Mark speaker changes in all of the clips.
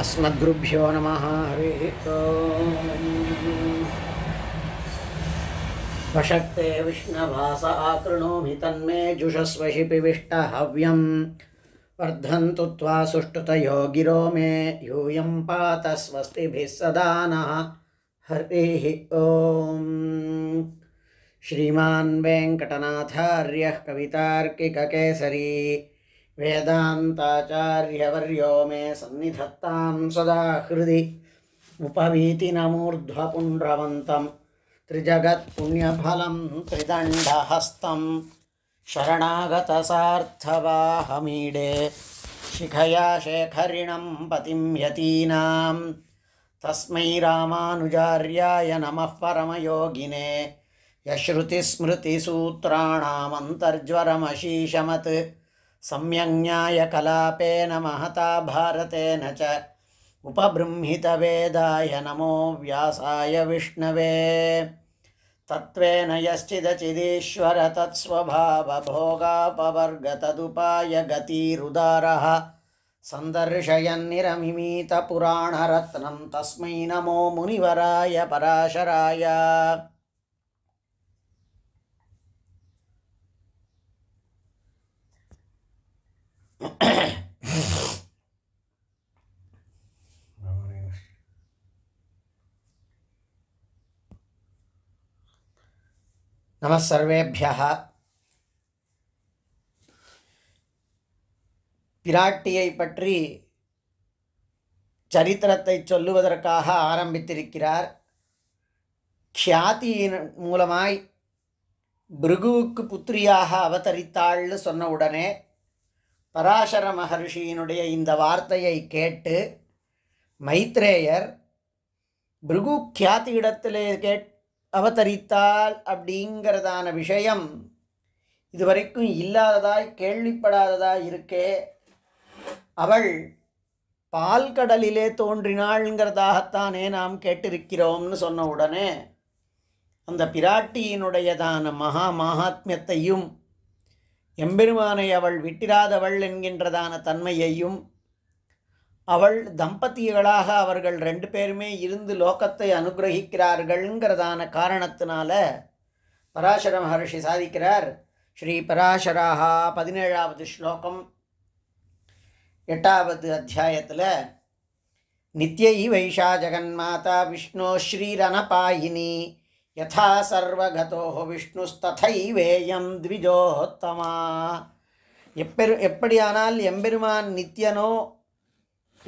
Speaker 1: अस्मद्गुरुभ्यो नमः हरिः वशक्ते विष्णभास आकृणोमि तन्मे जुषस्वशि पिविष्टहव्यं वर्धन्तु त्वा सुष्ठुतयो गिरो मे यूयं पात स्वस्तिभिः सदा नः हरिः ॐ श्रीमान् वेङ्कटनाथार्यः कवितार्किककेसरी वेदान्ताचार्यवर्यो मे सन्निधत्तां सदा हृदि उपवीतिनमूर्ध्वपुण्ड्रवन्तं त्रिजगत्पुण्यफलं त्रिदण्डहस्तं शरणागतसार्थवाहमीडे शिखया शेखरिणं पतिं यतीनां तस्मै रामानुजार्याय नमः परमयोगिने यश्रुतिस्मृतिसूत्राणामन्तर्ज्वरमशीशमत् संयज्ञाय कलापेन महता भारतेन च उपबृंहितवेदाय नमो व्यासाय विष्णवे तत्त्वेन यश्चिदचिदीश्वर तत्स्वभावभोगापवर्गतदुपाय गतिरुदारः सन्दर्शयन्निरमिमीतपुराणरत्नं तस्मै नमो मुनिवराय पराशराय நமசர்வேபியா பிராட்டியை பற்றி சரித்திரத்தை சொல்லுவதற்காக ஆரம்பித்திருக்கிறார் கியாத்தியின் மூலமாய் பிருகுவுக்கு புத்திரியாக அவதரித்தாள்னு சொன்ன உடனே பராசர மகர்ஷியினுடைய இந்த வார்த்தையை கேட்டு மைத்ரேயர் பிருகு கியாத்தியிடத்திலே கேட் அவதரித்தால் அப்படிங்கிறதான விஷயம் இதுவரைக்கும் இல்லாததாய் கேள்விப்படாததாய் இருக்கே அவள் பால் கடலிலே தோன்றினாள்ங்கிறதாகத்தானே நாம் கேட்டிருக்கிறோம்னு சொன்ன உடனே அந்த பிராட்டியினுடையதான மகா மகாத்மியத்தையும் எம்பெருமானை அவள் விட்டிராதவள் என்கின்றதான தன்மையையும் அவள் தம்பதிகளாக அவர்கள் ரெண்டு பேருமே இருந்து லோகத்தை அனுகிரகிக்கிறார்கள்ங்கிறதான காரணத்தினால பராசர மகர்ஷி சாதிக்கிறார் ஸ்ரீ பராசராஹா பதினேழாவது ஸ்லோகம் எட்டாவது அத்தியாயத்தில் நித்யை வைஷா ஜெகன்மாதா விஷ்ணோ ஸ்ரீரனபாயினி யதா சர்வகதோ விஷ்ணுஸ்ததைவேயம் த்விஜோத்தமா எப்பெரு எப்படியானால் எம்பெருமான் நித்யனோ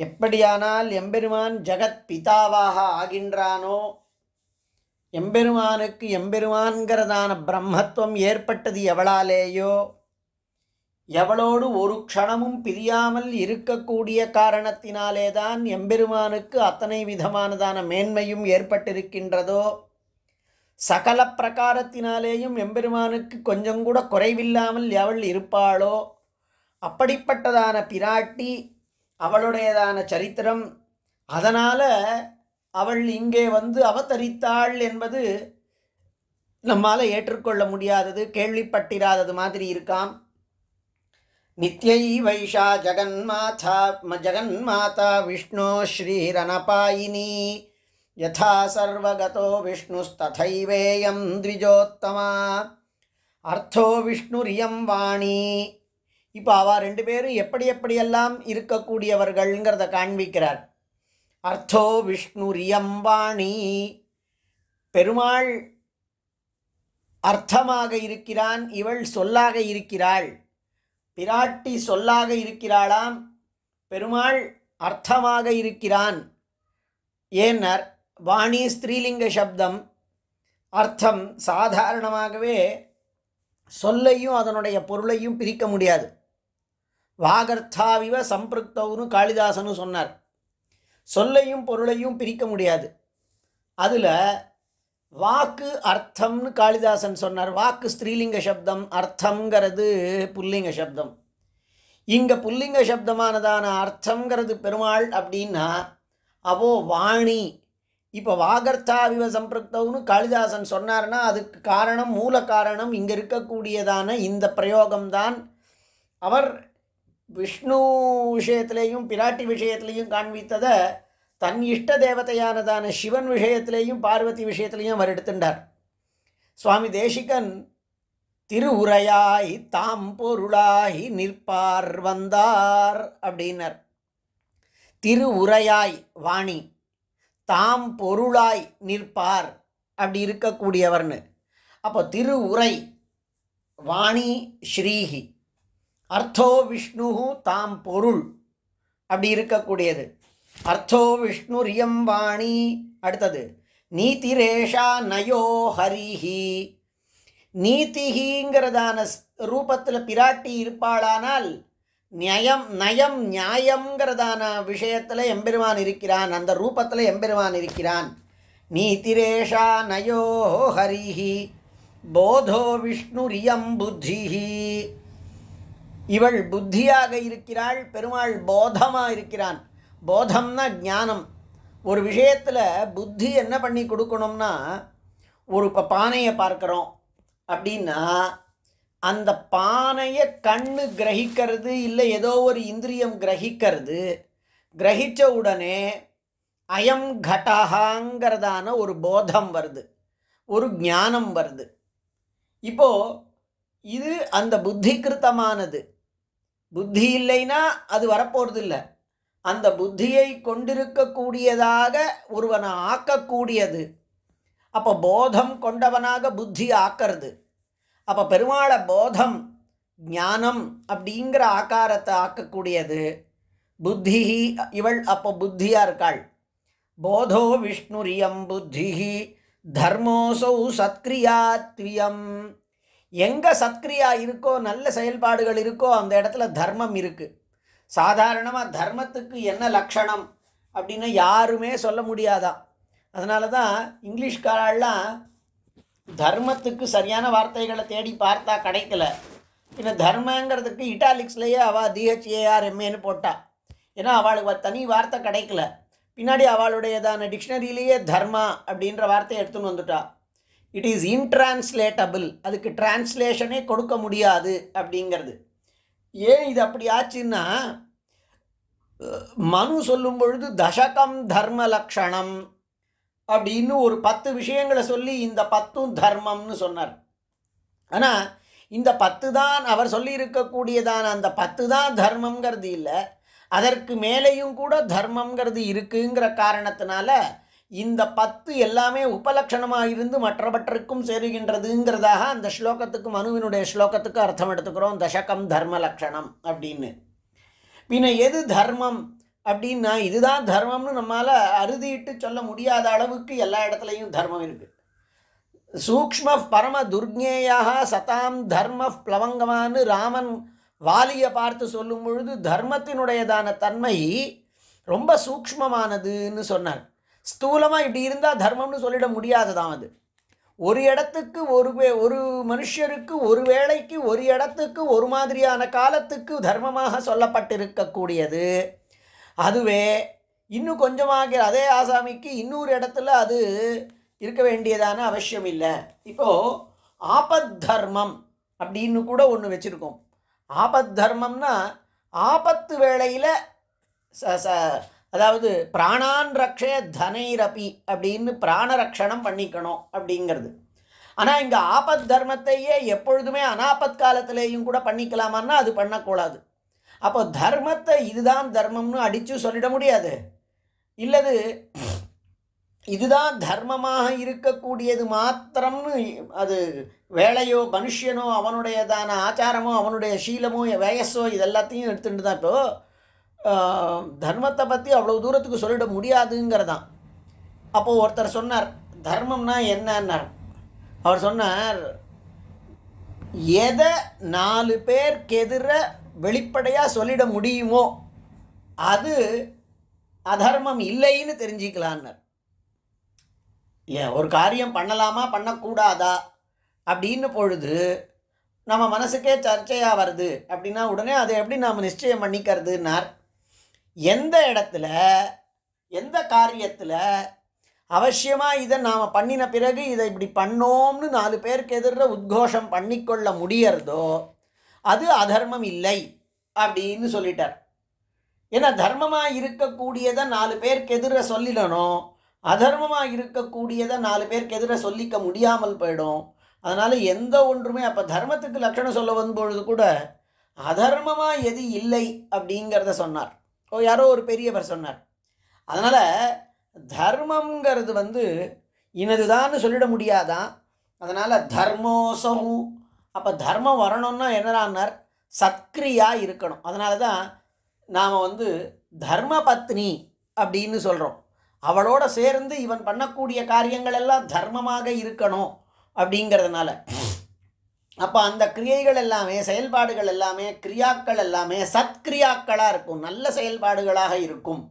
Speaker 1: எப்படியானால் எம்பெருமான் ஜெகத் பிதாவாக ஆகின்றானோ எம்பெருமானுக்கு எம்பெருமான்கிறதான பிரம்மத்துவம் ஏற்பட்டது எவளாலேயோ எவளோடு ஒரு க்ஷணமும் பிரியாமல் இருக்கக்கூடிய காரணத்தினாலேதான் எம்பெருமானுக்கு அத்தனை விதமானதான மேன்மையும் ஏற்பட்டிருக்கின்றதோ சகல பிரகாரத்தினாலேயும் எம்பெருமானுக்கு கொஞ்சம் கூட குறைவில்லாமல் எவள் இருப்பாளோ அப்படிப்பட்டதான பிராட்டி அவளுடையதான சரித்திரம் அதனால் அவள் இங்கே வந்து அவதரித்தாள் என்பது நம்மால் ஏற்றுக்கொள்ள முடியாதது கேள்விப்பட்டிராதது மாதிரி இருக்காம் நித்யை வைஷா ஜெகன்மாதா ஜெகன்மாதா விஷ்ணு ஸ்ரீரணபாயினி யதா சர்வகதோ விஷ்ணுஸ்ததைவேயம் த்விஜோத்தமா அர்த்தோ விஷ்ணுரியம் வாணி இப்போ அவா ரெண்டு பேரும் எப்படி எப்படியெல்லாம் இருக்கக்கூடியவர்கள்ங்கிறத காண்பிக்கிறார் அர்த்தோ விஷ்ணுரியம் வாணி பெருமாள் அர்த்தமாக இருக்கிறான் இவள் சொல்லாக இருக்கிறாள் பிராட்டி சொல்லாக இருக்கிறாளாம் பெருமாள் அர்த்தமாக இருக்கிறான் ஏன்னர் வாணி ஸ்திரீலிங்க சப்தம் அர்த்தம் சாதாரணமாகவே சொல்லையும் அதனுடைய பொருளையும் பிரிக்க முடியாது வாகர்த்தாவிவ சம்பிருக்தவுன்னு காளிதாசனு சொன்னார் சொல்லையும் பொருளையும் பிரிக்க முடியாது அதில் வாக்கு அர்த்தம்னு காளிதாசன் சொன்னார் வாக்கு ஸ்திரீலிங்க சப்தம் அர்த்தங்கிறது புல்லிங்க சப்தம் இங்கே புல்லிங்க சப்தமானதான அர்த்தங்கிறது பெருமாள் அப்படின்னா அவோ வாணி இப்போ வாகர்த்தாவிவ சம்பிருக்தவுன்னு காளிதாசன் சொன்னார்னா அதுக்கு காரணம் மூல காரணம் இங்கே இருக்கக்கூடியதான இந்த பிரயோகம்தான் அவர் விஷ்ணு விஷயத்திலேயும் பிராட்டி விஷயத்திலையும் காண்பித்ததை தன் இஷ்ட தேவதையானதான சிவன் விஷயத்திலேயும் பார்வதி விஷயத்திலையும் அவர் எடுத்துட்டார் சுவாமி தேசிகன் திருவுரையாய் தாம் பொருளாய் நிற்பார் வந்தார் அப்படின்னர் திருவுரையாய் வாணி தாம் பொருளாய் நிற்பார் அப்படி இருக்கக்கூடியவர்னு அப்போ திரு உரை வாணி ஸ்ரீஹி அர்த்தோ விஷ்ணு தாம் பொருள் அப்படி இருக்கக்கூடியது அர்த்தோ விஷ்ணு ரியம் வாணி அடுத்தது நீதிரேஷா நயோ ஹரிஹி நீதிஹிங்கிறதான ரூபத்தில் பிராட்டி இருப்பாளானால் நியம் நயம் நியாயங்கிறதான விஷயத்தில் எம்பெருமான் இருக்கிறான் அந்த ரூபத்தில் எம்பெருமான் இருக்கிறான் நீதிரேஷா நயோ ஹரிஹி போதோ விஷ்ணு ரியம் புத்திஹி இவள் புத்தியாக இருக்கிறாள் பெருமாள் போதமாக இருக்கிறான் போதம்னா ஞானம் ஒரு விஷயத்தில் புத்தி என்ன பண்ணி கொடுக்கணும்னா ஒரு இப்போ பானையை பார்க்குறோம் அப்படின்னா அந்த பானையை கண்ணு கிரகிக்கிறது இல்லை ஏதோ ஒரு இந்திரியம் கிரகிக்கிறது கிரகித்த உடனே அயம் கடகாங்கிறதான ஒரு போதம் வருது ஒரு ஞானம் வருது இப்போது இது அந்த புத்தி கிருத்தமானது புத்தி இல்லைன்னா அது வரப்போகிறது இல்லை அந்த புத்தியை கொண்டிருக்கக்கூடியதாக ஒருவனை ஆக்கக்கூடியது அப்போ போதம் கொண்டவனாக புத்தி ஆக்கிறது அப்போ பெருமாளை போதம் ஞானம் அப்படிங்கிற ஆக்காரத்தை ஆக்கக்கூடியது புத்தி இவள் அப்போ புத்தியாக இருக்காள் போதோ விஷ்ணுரியம் புத்தி தர்மோசௌ சத்கிரியாத்வியம் எங்கே சத்கிரியா இருக்கோ நல்ல செயல்பாடுகள் இருக்கோ அந்த இடத்துல தர்மம் இருக்குது சாதாரணமாக தர்மத்துக்கு என்ன லக்ஷணம் அப்படின்னு யாருமே சொல்ல முடியாதான் அதனால தான் இங்கிலீஷ்காரெல்லாம் தர்மத்துக்கு சரியான வார்த்தைகளை தேடி பார்த்தா கிடைக்கல பின்ன தர்மங்கிறதுக்கு இட்டாலிக்ஸ்லேயே அவள் டிஹெச்ஏஆர் எம்ஏன்னு போட்டா ஏன்னா அவளுக்கு தனி வார்த்தை கிடைக்கல பின்னாடி அவளுடையதான டிக்ஷனரியிலேயே தர்மா அப்படின்ற வார்த்தையை எடுத்துன்னு வந்துட்டா இட் இஸ் இன்ட்ரான்ஸ்லேட்டபிள் அதுக்கு டிரான்ஸ்லேஷனே கொடுக்க முடியாது அப்படிங்கிறது ஏன் இது அப்படி ஆச்சுன்னா மனு சொல்லும் பொழுது தசகம் தர்ம லக்ஷணம் அப்படின்னு ஒரு பத்து விஷயங்களை சொல்லி இந்த பத்தும் தர்மம்னு சொன்னார் ஆனால் இந்த பத்து தான் அவர் சொல்லியிருக்கக்கூடியதான அந்த பத்து தான் தர்மங்கிறது இல்லை அதற்கு மேலேயும் கூட தர்மங்கிறது இருக்குங்கிற காரணத்தினால இந்த பத்து எல்லாமே உபலட்சணமாக இருந்து மற்றவற்றுக்கும் சேருகின்றதுங்கிறதாக அந்த ஸ்லோகத்துக்கு மனுவினுடைய ஸ்லோகத்துக்கு அர்த்தம் எடுத்துக்கிறோம் தசகம் தர்ம லட்சணம் அப்படின்னு பின்ன எது தர்மம் அப்படின்னா இதுதான் தர்மம்னு நம்மால் அறுதிட்டு சொல்ல முடியாத அளவுக்கு எல்லா இடத்துலையும் தர்மம் இருக்குது சூக்ம பரம துர்ஜேயாக சதாம் தர்ம பிளவங்கமான்னு ராமன் வாலியை பார்த்து சொல்லும் பொழுது தர்மத்தினுடையதான தன்மை ரொம்ப சூக்மமானதுன்னு சொன்னார் ஸ்தூலமாக இப்படி இருந்தால் தர்மம்னு சொல்லிட முடியாததான் அது ஒரு இடத்துக்கு ஒரு ஒரு மனுஷருக்கு ஒரு வேளைக்கு ஒரு இடத்துக்கு ஒரு மாதிரியான காலத்துக்கு தர்மமாக சொல்லப்பட்டிருக்கக்கூடியது அதுவே இன்னும் கொஞ்சமாக அதே ஆசாமிக்கு இன்னொரு இடத்துல அது இருக்க வேண்டியதான அவசியம் இல்லை இப்போது ஆபத் தர்மம் அப்படின்னு கூட ஒன்று வச்சுருக்கோம் ஆபத் தர்மம்னா ஆபத்து வேளையில் ச ச அதாவது பிராணான் ரக்ஷய தனைரபி அப்படின்னு பிராணரக்ஷணம் பண்ணிக்கணும் அப்படிங்கிறது ஆனால் இங்கே ஆபத் தர்மத்தையே எப்பொழுதுமே அனாபத் காலத்திலேயும் கூட பண்ணிக்கலாமான்னா அது பண்ணக்கூடாது அப்போ தர்மத்தை இதுதான் தர்மம்னு அடித்து சொல்லிட முடியாது இல்லது இதுதான் தர்மமாக இருக்கக்கூடியது மாத்திரம்னு அது வேலையோ மனுஷனோ அவனுடையதான ஆச்சாரமோ அவனுடைய சீலமோ வயசோ இதெல்லாத்தையும் எடுத்துகிட்டு தான் இப்போது தர்மத்தை பற்றி அவ்வளோ தூரத்துக்கு சொல்லிட முடியாதுங்கிறதான் அப்போது ஒருத்தர் சொன்னார் தர்மம்னா என்னன்னார் அவர் சொன்னார் எதை நாலு பேர் கெதிர வெளிப்படையாக சொல்லிட முடியுமோ அது அதர்மம் இல்லைன்னு தெரிஞ்சிக்கலான்னர் ஏன் ஒரு காரியம் பண்ணலாமா பண்ணக்கூடாதா அப்படின்னு பொழுது நம்ம மனசுக்கே சர்ச்சையாக வருது அப்படின்னா உடனே அதை எப்படி நாம் நிச்சயம் பண்ணிக்கிறதுனார் எந்த இடத்துல எந்த காரியத்தில் அவசியமாக இதை நாம் பண்ணின பிறகு இதை இப்படி பண்ணோம்னு நாலு பேருக்கு எதிரில் உத்கோஷம் பண்ணிக்கொள்ள முடியறதோ அது அதர்மம் இல்லை அப்படின்னு சொல்லிட்டார் ஏன்னா தர்மமாக இருக்கக்கூடியதை நாலு பேருக்கு எதிர சொல்லிடணும் அதர்மமாக இருக்கக்கூடியதை நாலு பேருக்கு எதிர சொல்லிக்க முடியாமல் போயிடும் அதனால் எந்த ஒன்றுமே அப்போ தர்மத்துக்கு லட்சணம் சொல்ல வந்தபொழுது கூட அதர்மமாக எது இல்லை அப்படிங்கிறத சொன்னார் ஓ யாரோ ஒரு பெரியவர் சொன்னார் அதனால் தர்மங்கிறது வந்து இனதுதான்னு சொல்லிட முடியாதான் அதனால் தர்மோசகு அப்போ தர்மம் வரணும்னா என்னடானார் சத்கிரியாக இருக்கணும் அதனால தான் நாம் வந்து தர்ம பத்னி அப்படின்னு சொல்கிறோம் அவளோட சேர்ந்து இவன் பண்ணக்கூடிய காரியங்கள் எல்லாம் தர்மமாக இருக்கணும் அப்படிங்கிறதுனால அப்போ அந்த கிரியைகள் எல்லாமே செயல்பாடுகள் எல்லாமே கிரியாக்கள் எல்லாமே சத்கிரியாக்களாக இருக்கும் நல்ல செயல்பாடுகளாக இருக்கும்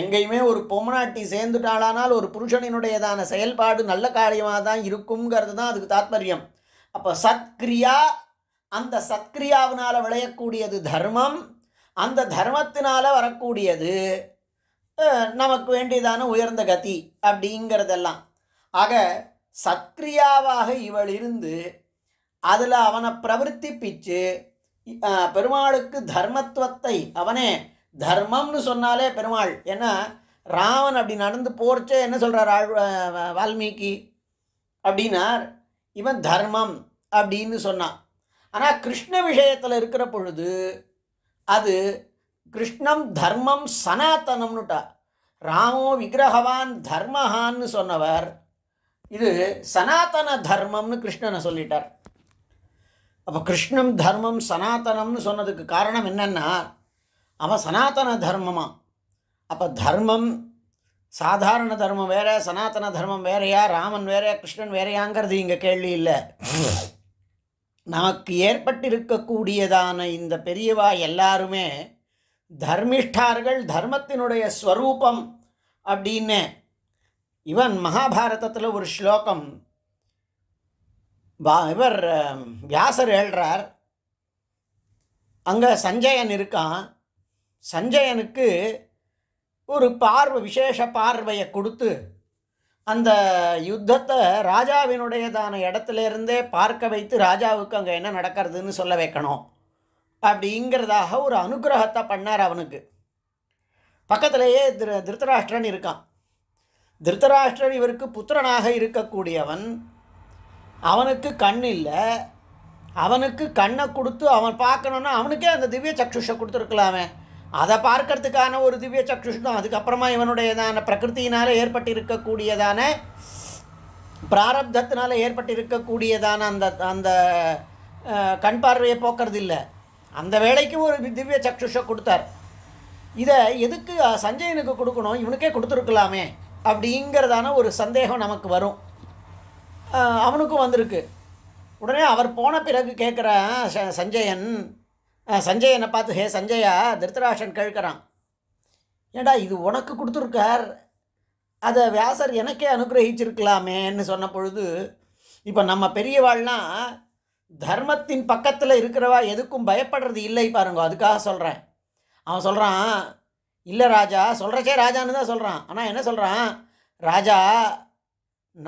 Speaker 1: எங்கேயுமே ஒரு பொம்மநாட்டி சேர்ந்துட்டாளானால் ஒரு புருஷனினுடையதான செயல்பாடு நல்ல காரியமாக தான் இருக்குங்கிறது தான் அதுக்கு தாத்பரியம் அப்போ சத்கிரியா அந்த சத்கிரியாவினால் விளையக்கூடியது தர்மம் அந்த தர்மத்தினால் வரக்கூடியது நமக்கு வேண்டியதான உயர்ந்த கதி அப்படிங்கிறதெல்லாம் ஆக சத்கிரியாவாக இவள் இருந்து அதில் அவனை பிரவர்த்திப்பிச்சு பெருமாளுக்கு தர்மத்துவத்தை அவனே தர்மம்னு சொன்னாலே பெருமாள் ஏன்னா ராமன் அப்படி நடந்து போர்ச்சே என்ன சொல்கிறார் வால்மீகி அப்படின்னா இவன் தர்மம் அப்படின்னு சொன்னான் ஆனால் கிருஷ்ண விஷயத்தில் இருக்கிற பொழுது அது கிருஷ்ணம் தர்மம் சனாத்தனம்னுட்டா ராமோ விக்கிரகவான் தர்மஹான்னு சொன்னவர் இது சனாத்தன தர்மம்னு கிருஷ்ணனை சொல்லிட்டார் அப்போ கிருஷ்ணம் தர்மம் சனாத்தனம்னு சொன்னதுக்கு காரணம் என்னென்னா அவன் சனாத்தன தர்மமா அப்போ தர்மம் சாதாரண தர்மம் வேற சனாதன தர்மம் வேறையா ராமன் வேறையா கிருஷ்ணன் வேறையாங்கிறது இங்கே கேள்வி இல்லை நமக்கு ஏற்பட்டிருக்கக்கூடியதான இந்த பெரியவா எல்லாருமே தர்மிஷ்டார்கள் தர்மத்தினுடைய ஸ்வரூபம் அப்படின்னு இவன் மகாபாரதத்தில் ஒரு ஸ்லோகம் இவர் வியாசர் எழுறார் அங்கே சஞ்சயன் இருக்கான் சஞ்சயனுக்கு ஒரு பார்வை விசேஷ பார்வையை கொடுத்து அந்த யுத்தத்தை ராஜாவினுடையதான இடத்துலேருந்தே பார்க்க வைத்து ராஜாவுக்கு அங்கே என்ன நடக்கிறதுன்னு சொல்ல வைக்கணும் அப்படிங்கிறதாக ஒரு அனுகிரகத்தை பண்ணார் அவனுக்கு பக்கத்திலேயே திரு திருத்தராஷ்டிரன் இருக்கான் திருத்தராஷ்டிரன் இவருக்கு புத்திரனாக இருக்கக்கூடியவன் அவனுக்கு கண் இல்லை அவனுக்கு கண்ணை கொடுத்து அவன் பார்க்கணுன்னா அவனுக்கே அந்த திவ்ய சக்ஷுஷை கொடுத்துருக்கலாமே அதை பார்க்கறதுக்கான ஒரு திவ்ய சக்ஷுஷ்ணம் அதுக்கப்புறமா இவனுடையதான பிரகிருத்தினால் ஏற்பட்டிருக்கக்கூடியதான பிராரப்தத்தினால் ஏற்பட்டிருக்கக்கூடியதான அந்த அந்த கண் பார்வையை போக்குறது இல்லை அந்த வேலைக்கும் ஒரு திவ்ய சக்ஷுஷை கொடுத்தார் இதை எதுக்கு சஞ்சயனுக்கு கொடுக்கணும் இவனுக்கே கொடுத்துருக்கலாமே அப்படிங்கிறதான ஒரு சந்தேகம் நமக்கு வரும் அவனுக்கும் வந்திருக்கு உடனே அவர் போன பிறகு கேட்குற சஞ்சயன் சஞ்சயனை பார்த்து ஹே சஞ்சயா திருத்தராஷன் கேட்குறான் ஏடா இது உனக்கு கொடுத்துருக்கார் அதை வியாசர் எனக்கே அனுகிரகிச்சிருக்கலாமேன்னு சொன்ன பொழுது இப்போ நம்ம பெரியவாள்னா தர்மத்தின் பக்கத்தில் இருக்கிறவா எதுக்கும் பயப்படுறது இல்லை பாருங்க அதுக்காக சொல்கிறேன் அவன் சொல்கிறான் இல்லை ராஜா சொல்கிறச்சே ராஜான்னு தான் சொல்கிறான் ஆனால் என்ன சொல்கிறான் ராஜா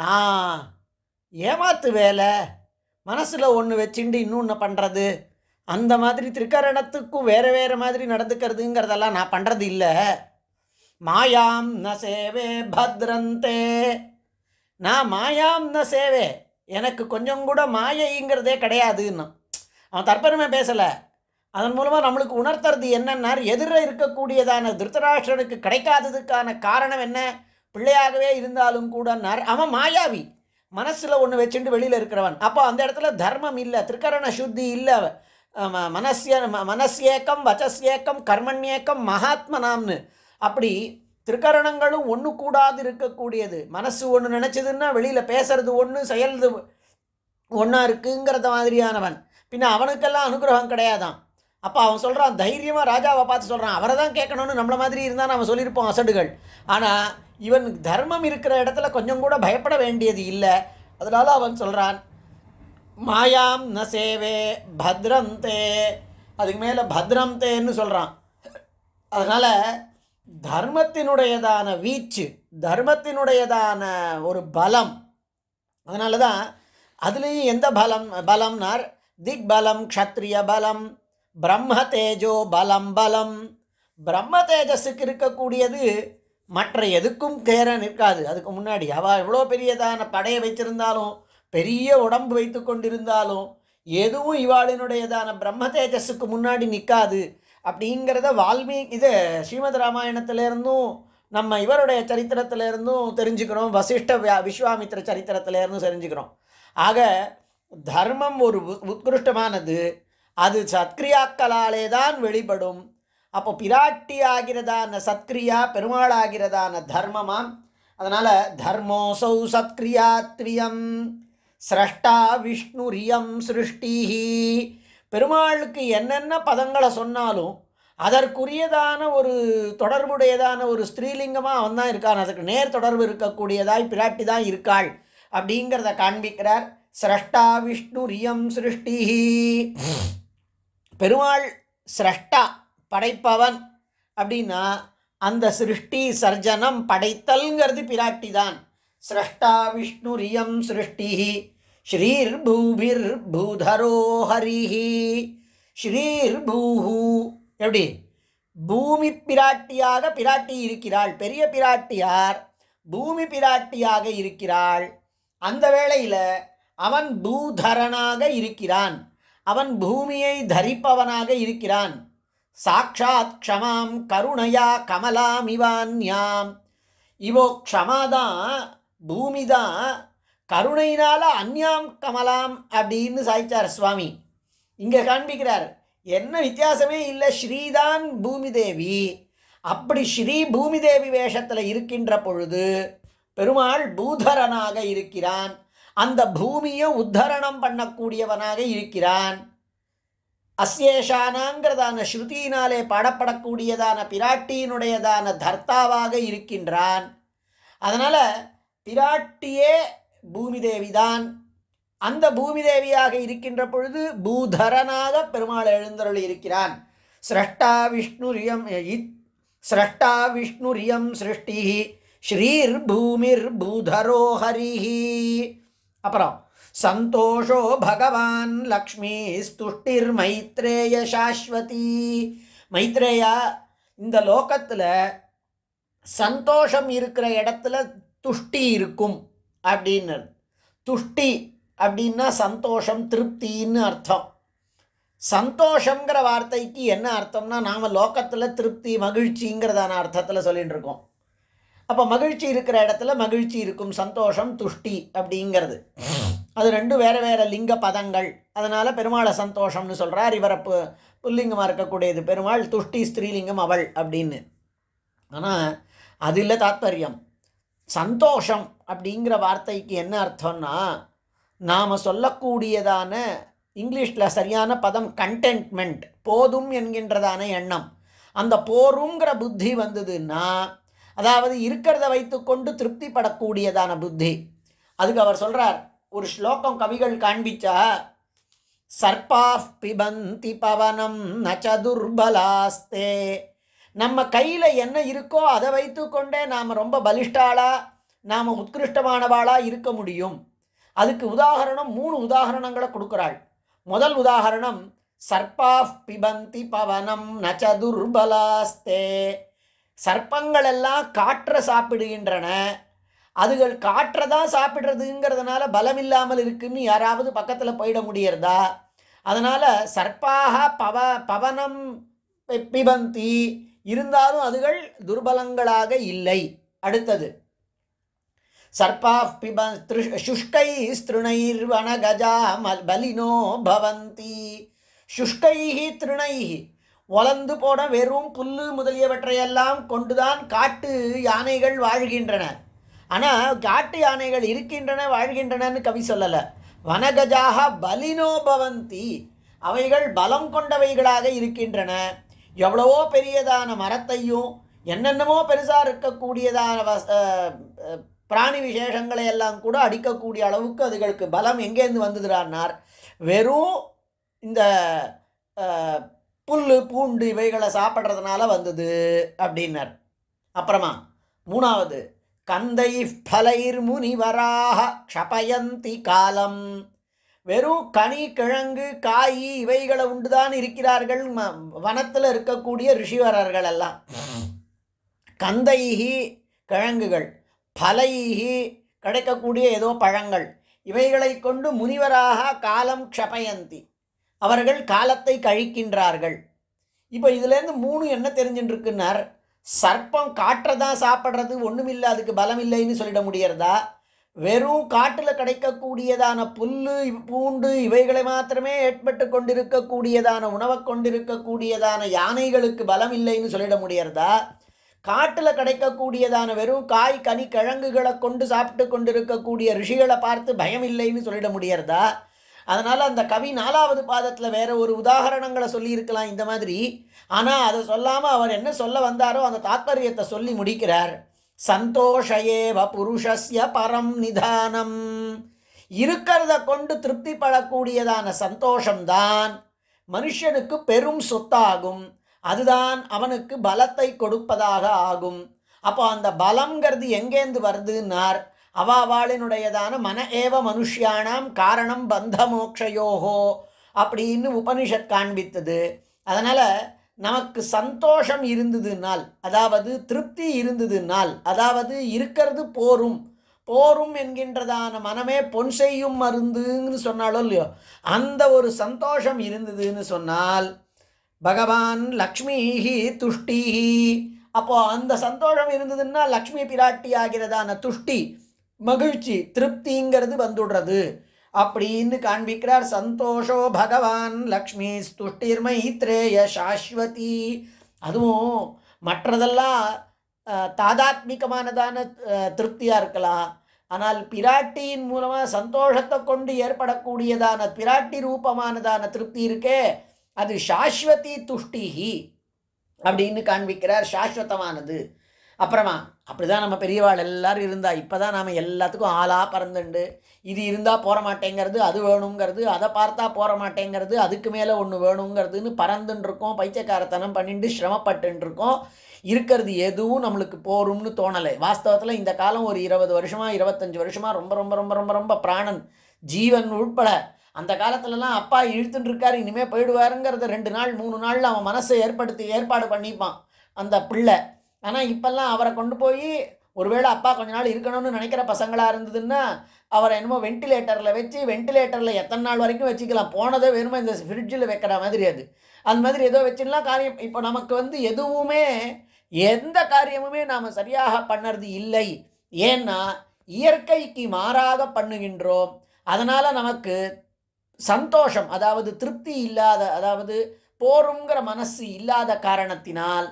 Speaker 1: நான் ஏமாத்து வேலை மனசில் ஒன்று வச்சுட்டு இன்னொன்று பண்ணுறது அந்த மாதிரி திருக்கரணத்துக்கும் வேறு வேறு மாதிரி நடந்துக்கிறதுங்கிறதெல்லாம் நான் பண்ணுறது இல்லை மாயாம் ந சேவே பத்ரந்தே நான் மாயாம் ந சேவே எனக்கு கொஞ்சம் கூட மாயைங்கிறதே கிடையாதுன்னு அவன் தற்பருமே பேசலை அதன் மூலமாக நம்மளுக்கு உணர்த்துறது என்னன்னார் எதிர இருக்கக்கூடியதான திருத்தராஷ்டனுக்கு கிடைக்காததுக்கான காரணம் என்ன பிள்ளையாகவே இருந்தாலும் கூடன்னார் அவன் மாயாவி மனசில் ஒன்று வச்சுட்டு வெளியில் இருக்கிறவன் அப்போ அந்த இடத்துல தர்மம் இல்லை திருக்கரண சுத்தி இல்லை அவன் மனசிய மனசேக்கம் வச்சசேக்கம் கர்மண்யேக்கம் மகாத்மனாம்னு அப்படி திருக்கரணங்களும் ஒன்று கூடாது இருக்கக்கூடியது மனசு ஒன்று நினச்சதுன்னா வெளியில் பேசுறது ஒன்று செயல்து ஒன்றா இருக்குங்கிறத மாதிரியானவன் பின்ன அவனுக்கெல்லாம் அனுகிரகம் கிடையாதான் அப்போ அவன் சொல்கிறான் தைரியமாக ராஜாவை பார்த்து சொல்கிறான் அவரை தான் கேட்கணும்னு நம்மளை மாதிரி இருந்தால் நம்ம சொல்லியிருப்போம் அசடுகள் ஆனால் இவன் தர்மம் இருக்கிற இடத்துல கொஞ்சம் கூட பயப்பட வேண்டியது இல்லை அதனால் அவன் சொல்கிறான் மாயாம் ந சேவே பத்ரம் தே அதுக்கு மேலே பத்ரம் தேன்னு சொல்கிறான் அதனால் தர்மத்தினுடையதான வீச்சு தர்மத்தினுடையதான ஒரு பலம் அதனால தான் அதுலேயும் எந்த பலம் பலம்னார் திக் பலம் க்ஷத்ரிய பலம் பிரம்ம தேஜோ பலம் பலம் பிரம்ம தேஜஸுக்கு இருக்கக்கூடியது மற்ற எதுக்கும் கேர நிற்காது அதுக்கு முன்னாடி அவள் எவ்வளோ பெரியதான படையை வச்சிருந்தாலும் பெரிய உடம்பு வைத்து கொண்டிருந்தாலும் எதுவும் இவாளினுடையதான பிரம்ம தேஜஸுக்கு முன்னாடி நிற்காது அப்படிங்கிறத வால்மீ இது ஸ்ரீமத் ராமாயணத்திலேருந்தும் நம்ம இவருடைய சரித்திரத்திலேருந்தும் தெரிஞ்சுக்கிறோம் வசிஷ்ட விஸ்வாமித்திர சரித்திரத்திலேருந்தும் தெரிஞ்சுக்கிறோம் ஆக தர்மம் ஒரு உத்கிருஷ்டமானது அது சத்கிரியாக்களாலே தான் வெளிப்படும் அப்போ பிராட்டி ஆகிறதான சத்கிரியா பெருமாள் ஆகிறதான தர்மமாம் அதனால் தர்மோசௌ சத்கிரியாத்ரியம் சிரஷ்டா விஷ்ணு ரியம் சிருஷ்டிஹி பெருமாளுக்கு என்னென்ன பதங்களை சொன்னாலும் அதற்குரியதான ஒரு தொடர்புடையதான ஒரு ஸ்திரீலிங்கமாக அவன் தான் இருக்கான் அதுக்கு நேர் தொடர்பு இருக்கக்கூடியதாய் பிராட்டி தான் இருக்காள் அப்படிங்கிறத காண்பிக்கிறார் சிரஷ்டா விஷ்ணு ரியம் சிருஷ்டிஹி பெருமாள் சிரஷ்டா படைப்பவன் அப்படின்னா அந்த சிருஷ்டி சர்ஜனம் படைத்தல்ங்கிறது பிராட்டி தான் சிரஷ்டா விஷ்ணு ரியம் சிருஷ்டிஹி ஸ்ரீர்பூபிர் பூதரோ ஹரிஹி ஸ்ரீர்பூஹு எப்படி பூமி பிராட்டியாக பிராட்டி இருக்கிறாள் பெரிய பிராட்டியார் பூமி பிராட்டியாக இருக்கிறாள் அந்த வேளையில் அவன் பூதரனாக இருக்கிறான் அவன் பூமியை தரிப்பவனாக இருக்கிறான் சாட்சாத் க்ஷமாம் கருணையா கமலாமிவான்யாம் இவோ க்ஷமா தான் கருணையினால அந்யாம் கமலாம் அப்படின்னு சாய்ச்சார் சுவாமி இங்கே காண்பிக்கிறார் என்ன வித்தியாசமே இல்லை ஸ்ரீதான் பூமி தேவி அப்படி ஸ்ரீ பூமி தேவி வேஷத்தில் இருக்கின்ற பொழுது பெருமாள் பூதரனாக இருக்கிறான் அந்த பூமியை உத்தரணம் பண்ணக்கூடியவனாக இருக்கிறான் அசேஷானாங்கிறதான ஸ்ருதியினாலே பாடப்படக்கூடியதான பிராட்டியினுடையதான தர்த்தாவாக இருக்கின்றான் அதனால் பிராட்டியே பூமி தேவிதான் அந்த பூமி தேவியாக இருக்கின்ற பொழுது பூதரனாக பெருமாள் எழுந்தருள் இருக்கிறான் சிரஷ்டா விஷ்ணுரியம் சிரஷ்டா விஷ்ணுரியம் சிருஷ்டி ஸ்ரீர் பூமிர் பூதரோ ஹரிஹி அப்புறம் சந்தோஷோ பகவான் லக்ஷ்மி ஸ்துஷ்டிர் மைத்ரேய சாஸ்வதி மைத்ரேயா இந்த லோகத்தில் சந்தோஷம் இருக்கிற இடத்துல துஷ்டி இருக்கும் அப்படின்னு துஷ்டி அப்படின்னா சந்தோஷம் திருப்தின்னு அர்த்தம் சந்தோஷங்கிற வார்த்தைக்கு என்ன அர்த்தம்னா நாம் லோக்கத்தில் திருப்தி மகிழ்ச்சிங்கிறதான அர்த்தத்தில் சொல்லிகிட்டு இருக்கோம் அப்போ மகிழ்ச்சி இருக்கிற இடத்துல மகிழ்ச்சி இருக்கும் சந்தோஷம் துஷ்டி அப்படிங்கிறது அது ரெண்டும் வேறு வேறு லிங்க பதங்கள் அதனால் பெருமாளை சந்தோஷம்னு சொல்கிறார் இவரப்பு புல்லிங்கமாக இருக்கக்கூடியது பெருமாள் துஷ்டி ஸ்திரீலிங்கம் அவள் அப்படின்னு ஆனால் அது இல்லை தாத்பரியம் சந்தோஷம் அப்படிங்கிற வார்த்தைக்கு என்ன அர்த்தம்னா நாம் சொல்லக்கூடியதான இங்கிலீஷில் சரியான பதம் கண்டென்ட்மெண்ட் போதும் என்கின்றதான எண்ணம் அந்த போருங்கிற புத்தி வந்ததுன்னா அதாவது இருக்கிறத வைத்து கொண்டு திருப்திப்படக்கூடியதான புத்தி அதுக்கு அவர் சொல்கிறார் ஒரு ஸ்லோகம் கவிகள் காண்பிச்சா சர்பாஃப் பிபந்தி பவனம் நச்சதுர்பலாஸ்தே நம்ம கையில் என்ன இருக்கோ அதை வைத்து கொண்டே நாம் ரொம்ப பலிஷ்டாளாக நாம் உத்கிருஷ்டமானவாளாக இருக்க முடியும் அதுக்கு உதாகரணம் மூணு உதாகரணங்களை கொடுக்குறாள் முதல் உதாகரணம் சர்ப்பா பிபந்தி பவனம் நச்ச துர்பலாஸ்தே சர்ப்பங்களெல்லாம் காற்றை சாப்பிடுகின்றன அதுகள் காற்றை தான் சாப்பிட்றதுங்கிறதுனால பலம் இல்லாமல் இருக்குன்னு யாராவது பக்கத்தில் போயிட முடியறதா அதனால் சர்ப்பாக பவ பவனம் பிபந்தி இருந்தாலும் அதுகள் துர்பலங்களாக இல்லை அடுத்தது सर्पाः पिबन्तृ शुष्कैस्तृणैर्वनगजा बलिनो சுஷ்கைஹி திருணைஹி வளர்ந்து போன வெறும் புல்லு முதலியவற்றையெல்லாம் கொண்டுதான் காட்டு யானைகள் வாழ்கின்றன ஆனால் காட்டு யானைகள் இருக்கின்றன வாழ்கின்றனன்னு கவி சொல்லலை வனகஜாக பலினோ பவந்தி அவைகள் பலம் கொண்டவைகளாக இருக்கின்றன எவ்வளவோ பெரியதான மரத்தையும் என்னென்னமோ பெருசாக இருக்கக்கூடியதான பிராணி விசேஷங்களை எல்லாம் கூட அடிக்கக்கூடிய அளவுக்கு அதுகளுக்கு பலம் எங்கேருந்து வந்ததுடான்னார் வெறும் இந்த புல் பூண்டு இவைகளை சாப்பிட்றதுனால வந்தது அப்படின்னார் அப்புறமா மூணாவது கந்தை பலைர் முனிவராக க்ஷபயந்தி காலம் வெறும் கனி கிழங்கு காய் இவைகளை உண்டுதான் இருக்கிறார்கள் வனத்தில் இருக்கக்கூடிய ரிஷிவரர்கள் எல்லாம் கந்தைகி கிழங்குகள் பலைகி கிடைக்கக்கூடிய ஏதோ பழங்கள் இவைகளை கொண்டு முனிவராக காலம் க்ஷபயந்தி அவர்கள் காலத்தை கழிக்கின்றார்கள் இப்போ இதுலேருந்து மூணு என்ன தெரிஞ்சுட்டுருக்குன்னார் சர்ப்பம் காற்றை தான் சாப்பிட்றது ஒன்றும் இல்லை அதுக்கு பலம் இல்லைன்னு சொல்லிட முடியறதா வெறும் காட்டில் கிடைக்கக்கூடியதான புல்லு பூண்டு இவைகளை மாத்திரமே ஏற்பட்டு கொண்டிருக்கக்கூடியதான உணவை கொண்டிருக்கக்கூடியதான யானைகளுக்கு பலம் இல்லைன்னு சொல்லிட முடியறதா காட்டில் கிடைக்கக்கூடியதான வெறும் காய் கனி கிழங்குகளை கொண்டு சாப்பிட்டு கொண்டு இருக்கக்கூடிய ரிஷிகளை பார்த்து பயம் இல்லைன்னு சொல்லிட முடியறதா அதனால் அந்த கவி நாலாவது பாதத்தில் வேறு ஒரு உதாகரணங்களை சொல்லியிருக்கலாம் இந்த மாதிரி ஆனால் அதை சொல்லாமல் அவர் என்ன சொல்ல வந்தாரோ அந்த தாத்பரியத்தை சொல்லி முடிக்கிறார் சந்தோஷயேவ புருஷஸ்ய பரம் நிதானம் இருக்கிறத கொண்டு திருப்திப்படக்கூடியதான சந்தோஷம்தான் மனுஷனுக்கு பெரும் சொத்தாகும் அதுதான் அவனுக்கு பலத்தை கொடுப்பதாக ஆகும் அப்போ அந்த பலம்ங்கிறது எங்கேருந்து வருதுன்னார் அவாவாளினுடையதான மன ஏவ மனுஷியானாம் காரணம் பந்த மோக்ஷயோகோ அப்படின்னு உபனிஷத் காண்பித்தது அதனால் நமக்கு சந்தோஷம் இருந்ததுனால் அதாவது திருப்தி இருந்ததுனால் அதாவது இருக்கிறது போரும் போரும் என்கின்றதான மனமே பொன் செய்யும் மருந்துன்னு சொன்னாலும் இல்லையோ அந்த ஒரு சந்தோஷம் இருந்ததுன்னு சொன்னால் பகவான் லக்ஷ்மிஹி துஷ்டிஹி அப்போ அந்த சந்தோஷம் இருந்ததுன்னா லக்ஷ்மி பிராட்டி ஆகிறதான துஷ்டி மகிழ்ச்சி திருப்திங்கிறது வந்துடுறது அப்படின்னு காண்பிக்கிறார் சந்தோஷோ பகவான் லக்ஷ்மி துஷ்டிர் மைத்ரேய சாஸ்வதி அதுவும் மற்றதெல்லாம் தாதாத்மிகமானதான திருப்தியாக இருக்கலாம் ஆனால் பிராட்டியின் மூலமாக சந்தோஷத்தை கொண்டு ஏற்படக்கூடியதான பிராட்டி ரூபமானதான திருப்தி இருக்கே அது சாஸ்வதி துஷ்டிஹி அப்படின்னு காண்பிக்கிறார் சாஸ்வதமானது அப்புறமா அப்படி தான் நம்ம பெரியவாள் எல்லாரும் இருந்தா இப்போ தான் நாம் எல்லாத்துக்கும் ஆளாக பறந்துண்டு இது இருந்தால் போற மாட்டேங்கிறது அது வேணுங்கிறது அதை பார்த்தா போற மாட்டேங்கிறது அதுக்கு மேலே ஒன்று வேணுங்கிறதுன்னு இருக்கோம் பைத்தியக்காரத்தனம் பண்ணிட்டு இருக்கோம் இருக்கிறது எதுவும் நம்மளுக்கு போரும்னு தோணலை வாஸ்தவத்தில் இந்த காலம் ஒரு இருபது வருஷமாக இருபத்தஞ்சி வருஷமாக ரொம்ப ரொம்ப ரொம்ப ரொம்ப ரொம்ப பிராணன் ஜீவன் உட்பட அந்த காலத்துலலாம் அப்பா இழுத்துன்னு இருக்கார் இனிமேல் போயிடுவாருங்கிறத ரெண்டு நாள் மூணு நாளில் அவன் மனசை ஏற்படுத்தி ஏற்பாடு பண்ணிப்பான் அந்த பிள்ளை ஆனால் இப்போல்லாம் அவரை கொண்டு போய் ஒருவேளை அப்பா கொஞ்ச நாள் இருக்கணும்னு நினைக்கிற பசங்களாக இருந்ததுன்னா அவரை என்னமோ வெண்டிலேட்டரில் வச்சு வெண்டிலேட்டரில் எத்தனை நாள் வரைக்கும் வச்சுக்கலாம் போனதே வெறும் இந்த ஃப்ரிட்ஜில் வைக்கிற மாதிரி அது அந்த மாதிரி ஏதோ வச்சுலாம் காரியம் இப்போ நமக்கு வந்து எதுவுமே எந்த காரியமுமே நாம் சரியாக பண்ணுறது இல்லை ஏன்னா இயற்கைக்கு மாறாக பண்ணுகின்றோம் அதனால் நமக்கு சந்தோஷம் அதாவது திருப்தி இல்லாத அதாவது போருங்கிற மனசு இல்லாத காரணத்தினால்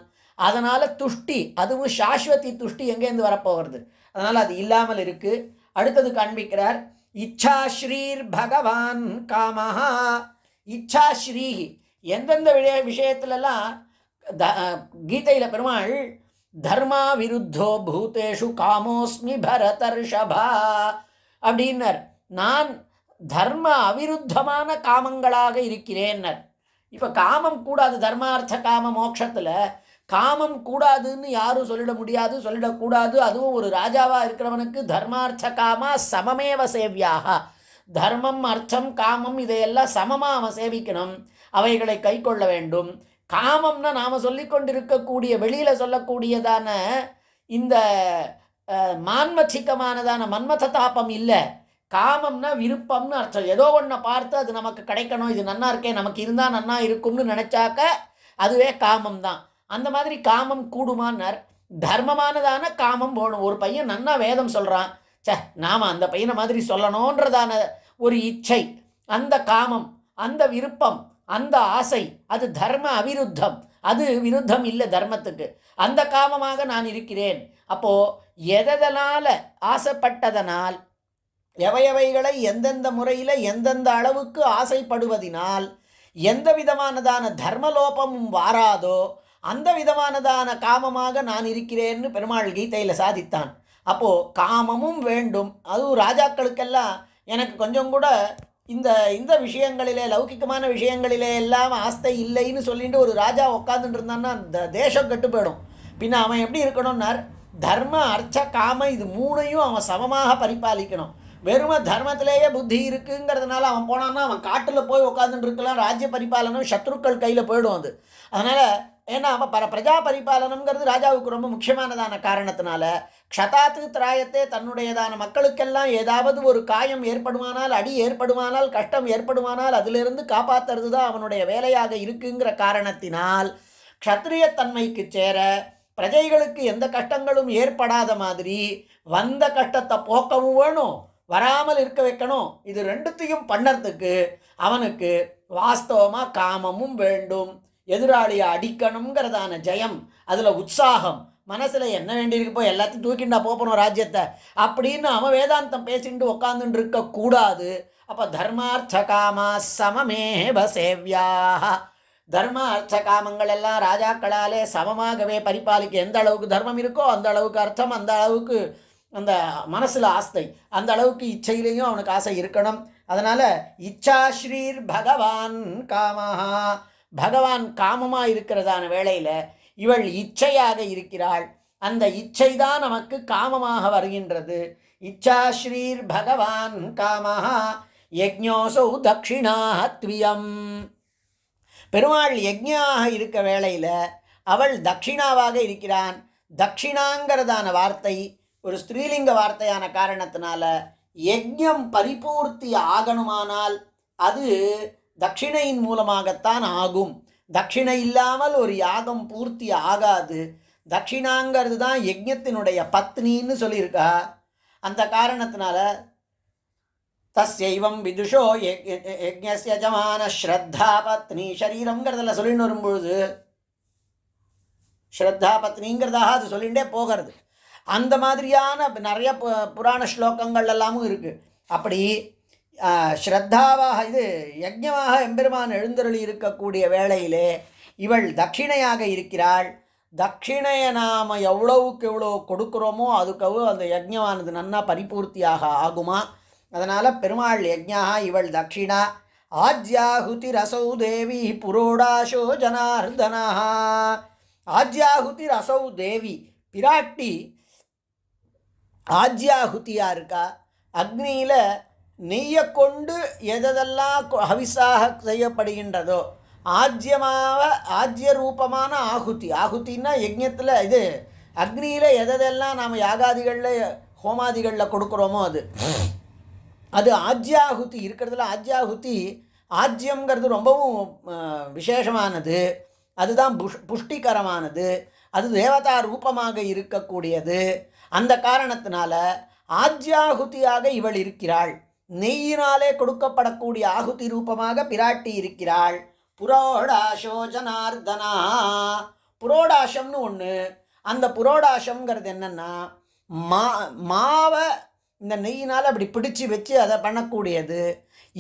Speaker 1: அதனால் துஷ்டி அதுவும் சாஸ்வதி துஷ்டி எங்கேருந்து வரப்போகிறது அதனால் அது இல்லாமல் இருக்குது அடுத்தது காண்பிக்கிறார் இச்சா ஸ்ரீர் பகவான் காமஹா இச்சா ஸ்ரீஹி எந்தெந்த விஷய விஷயத்துலலாம் த கீதையில் பெருமாள் தர்மா விருத்தோ பூத்தேஷு காமோஸ்மி பரதர்ஷபா அப்படின்னர் நான் தர்ம அவிருத்தமான காமங்களாக இருக்கிறேன்னர் இப்போ காமம் கூடாது தர்மார்த்த காம மோட்சத்தில் காமம் கூடாதுன்னு யாரும் சொல்லிட முடியாது சொல்லிடக்கூடாது அதுவும் ஒரு ராஜாவாக இருக்கிறவனுக்கு தர்மார்த்த காமா சமமேவ சேவியாக தர்மம் அர்த்தம் காமம் இதையெல்லாம் சமமாக அவன் சேவிக்கணும் அவைகளை கை கொள்ள வேண்டும் காமம்னா நாம் சொல்லி கொண்டிருக்கக்கூடிய வெளியில் சொல்லக்கூடியதான இந்த மான்மச்சிக்கமானதான மன்மத தாபம் இல்லை காமம்னா விருப்பம்னு அர்த்தம் ஏதோ ஒன்றை பார்த்து அது நமக்கு கிடைக்கணும் இது நன்னா இருக்கேன் நமக்கு இருந்தால் நன்னா இருக்கும்னு நினச்சாக்க அதுவே காமம் தான் அந்த மாதிரி காமம் கூடுமானார் தர்மமானதான காமம் போகணும் ஒரு பையன் நன்னா வேதம் சொல்கிறான் சே நாம் அந்த பையனை மாதிரி சொல்லணுன்றதான ஒரு இச்சை அந்த காமம் அந்த விருப்பம் அந்த ஆசை அது தர்ம அவிருத்தம் அது விருத்தம் இல்லை தர்மத்துக்கு அந்த காமமாக நான் இருக்கிறேன் அப்போது எதனால் ஆசைப்பட்டதனால் எவையவைகளை எந்தெந்த முறையில் எந்தெந்த அளவுக்கு ஆசைப்படுவதினால் எந்த விதமானதான தர்மலோபமும் வாராதோ அந்த விதமானதான காமமாக நான் இருக்கிறேன்னு பெருமாள் கீதையில் சாதித்தான் அப்போது காமமும் வேண்டும் அதுவும் ராஜாக்களுக்கெல்லாம் எனக்கு கொஞ்சம் கூட இந்த இந்த விஷயங்களிலே லௌகிக்கமான விஷயங்களிலே எல்லாம் ஆஸ்தை இல்லைன்னு சொல்லிட்டு ஒரு ராஜா உட்காந்துட்டு இருந்தான்னா அந்த தேசம் கெட்டு போயிடும் பின்ன அவன் எப்படி இருக்கணும்னார் தர்ம அர்ச்ச காம இது மூணையும் அவன் சமமாக பரிபாலிக்கணும் வெறும தர்மத்திலேயே புத்தி இருக்குங்கிறதுனால அவன் போனான்னா அவன் காட்டில் போய் உட்காந்துட்டு இருக்கலாம் ராஜ்ய பரிபாலனம் சத்ருக்கள் கையில் போயிடும் அது அதனால் ஏன்னா அவன் பர பிரஜா பரிபாலனம்ங்கிறது ராஜாவுக்கு ரொம்ப முக்கியமானதான காரணத்தினால க்ஷதாத்து திராயத்தே தன்னுடையதான மக்களுக்கெல்லாம் ஏதாவது ஒரு காயம் ஏற்படுமானால் அடி ஏற்படுமானால் கஷ்டம் ஏற்படுமானால் அதிலிருந்து காப்பாற்றுறது தான் அவனுடைய வேலையாக இருக்குங்கிற காரணத்தினால் க்ஷத்ரியத்தன்மைக்கு சேர பிரஜைகளுக்கு எந்த கஷ்டங்களும் ஏற்படாத மாதிரி வந்த கஷ்டத்தை போக்கவும் வேணும் வராமல் இருக்க வைக்கணும் இது ரெண்டுத்தையும் பண்ணறதுக்கு அவனுக்கு வாஸ்தவமாக காமமும் வேண்டும் எதிராளியை அடிக்கணுங்கிறதான ஜெயம் அதில் உற்சாகம் மனசில் என்ன வேண்டியிருக்கு போய் எல்லாத்தையும் தூக்கிண்டா போகணும் ராஜ்யத்தை அப்படின்னு அவன் வேதாந்தம் பேசிட்டு உக்காந்துட்டு இருக்கக்கூடாது அப்போ தர்மார்த்த காமா சமமேவ சேவியாக தர்ம அர்த்த காமங்கள் எல்லாம் ராஜாக்களாலே சமமாகவே பரிபாலிக்க எந்த அளவுக்கு தர்மம் இருக்கோ அந்த அளவுக்கு அர்த்தம் அந்த அளவுக்கு அந்த மனசில் ஆஸ்தை அந்த அளவுக்கு இச்சையிலையும் அவனுக்கு ஆசை இருக்கணும் அதனால் இச்சா ஸ்ரீர் பகவான் காமஹா பகவான் காமமாக இருக்கிறதான வேளையில் இவள் இச்சையாக இருக்கிறாள் அந்த இச்சை தான் நமக்கு காமமாக வருகின்றது இச்சா ஸ்ரீர் பகவான் காமஹா யஜ்ஞோசௌ தக்ஷிணாஹத்வியம் பெருமாள் யஜ்ஞாக இருக்க வேளையில் அவள் தக்ஷிணாவாக இருக்கிறான் தக்ஷிணாங்கிறதான வார்த்தை ஒரு ஸ்திரீலிங்க வார்த்தையான காரணத்தினால யஜ்யம் பரிபூர்த்தி ஆகணுமானால் அது தட்சிணையின் மூலமாகத்தான் ஆகும் தட்சிணை இல்லாமல் ஒரு யாகம் பூர்த்தி ஆகாது தட்சிணாங்கிறது தான் யஜ்யத்தினுடைய பத்னின்னு சொல்லியிருக்கா அந்த காரணத்தினால தஸ்யைவம் விதுஷோ யஜமான ஸ்ரத்தா பத்னி ஷரீரம்ங்கிறதில் சொல்லின்னு வரும்பொழுது ஸ்ரத்தா பத்னிங்கிறதாக அது சொல்லிகிட்டே போகிறது அந்த மாதிரியான நிறைய புராண ஸ்லோகங்கள் எல்லாமும் இருக்குது அப்படி ஸ்ரத்தாவாக இது யஜ்யமாக எம்பெருமான் எழுந்தருளி இருக்கக்கூடிய வேளையிலே இவள் தட்சிணையாக இருக்கிறாள் தட்சிணையை நாம் எவ்வளவுக்கு எவ்வளோ கொடுக்குறோமோ அதுக்கவு அந்த யஜ்யமானது நன்னா பரிபூர்த்தியாக ஆகுமா அதனால் பெருமாள் யஜ்யா இவள் தட்சிணா ஆஜ்யாஹுதி ரசௌ தேவி புரோடாசோ ஜனார்தனா ஆஜ்யாஹுதி ரசௌ தேவி பிராட்டி ஆஜ்யாகுதியாக இருக்கா அக்னியில் நெய்யை கொண்டு எதெல்லாம் ஹவிசாக செய்யப்படுகின்றதோ ஆஜ்யமாக ஆஜ்ய ரூபமான ஆகுதி ஆகுத்தின்னா யஜ்யத்தில் இது அக்னியில் எதெல்லாம் நாம் யாகாதிகளில் ஹோமாதிகளில் கொடுக்குறோமோ அது அது ஆஜ்யாகுதி இருக்கிறதுல ஆஜ்யாகுதி ஆஜ்யங்கிறது ரொம்பவும் விசேஷமானது அதுதான் புஷ் புஷ்டிகரமானது அது தேவதா ரூபமாக இருக்கக்கூடியது அந்த காரணத்தினால ஆஜ்யாகுதியாக இவள் இருக்கிறாள் நெய்யினாலே கொடுக்கப்படக்கூடிய ஆகுதி ரூபமாக பிராட்டி இருக்கிறாள் புரோடாசோஜனார்தனா புரோடாசம்னு ஒன்று அந்த புரோடாசம்ங்கிறது என்னென்னா மா மாவை இந்த நெய்யினால் அப்படி பிடிச்சு வச்சு அதை பண்ணக்கூடியது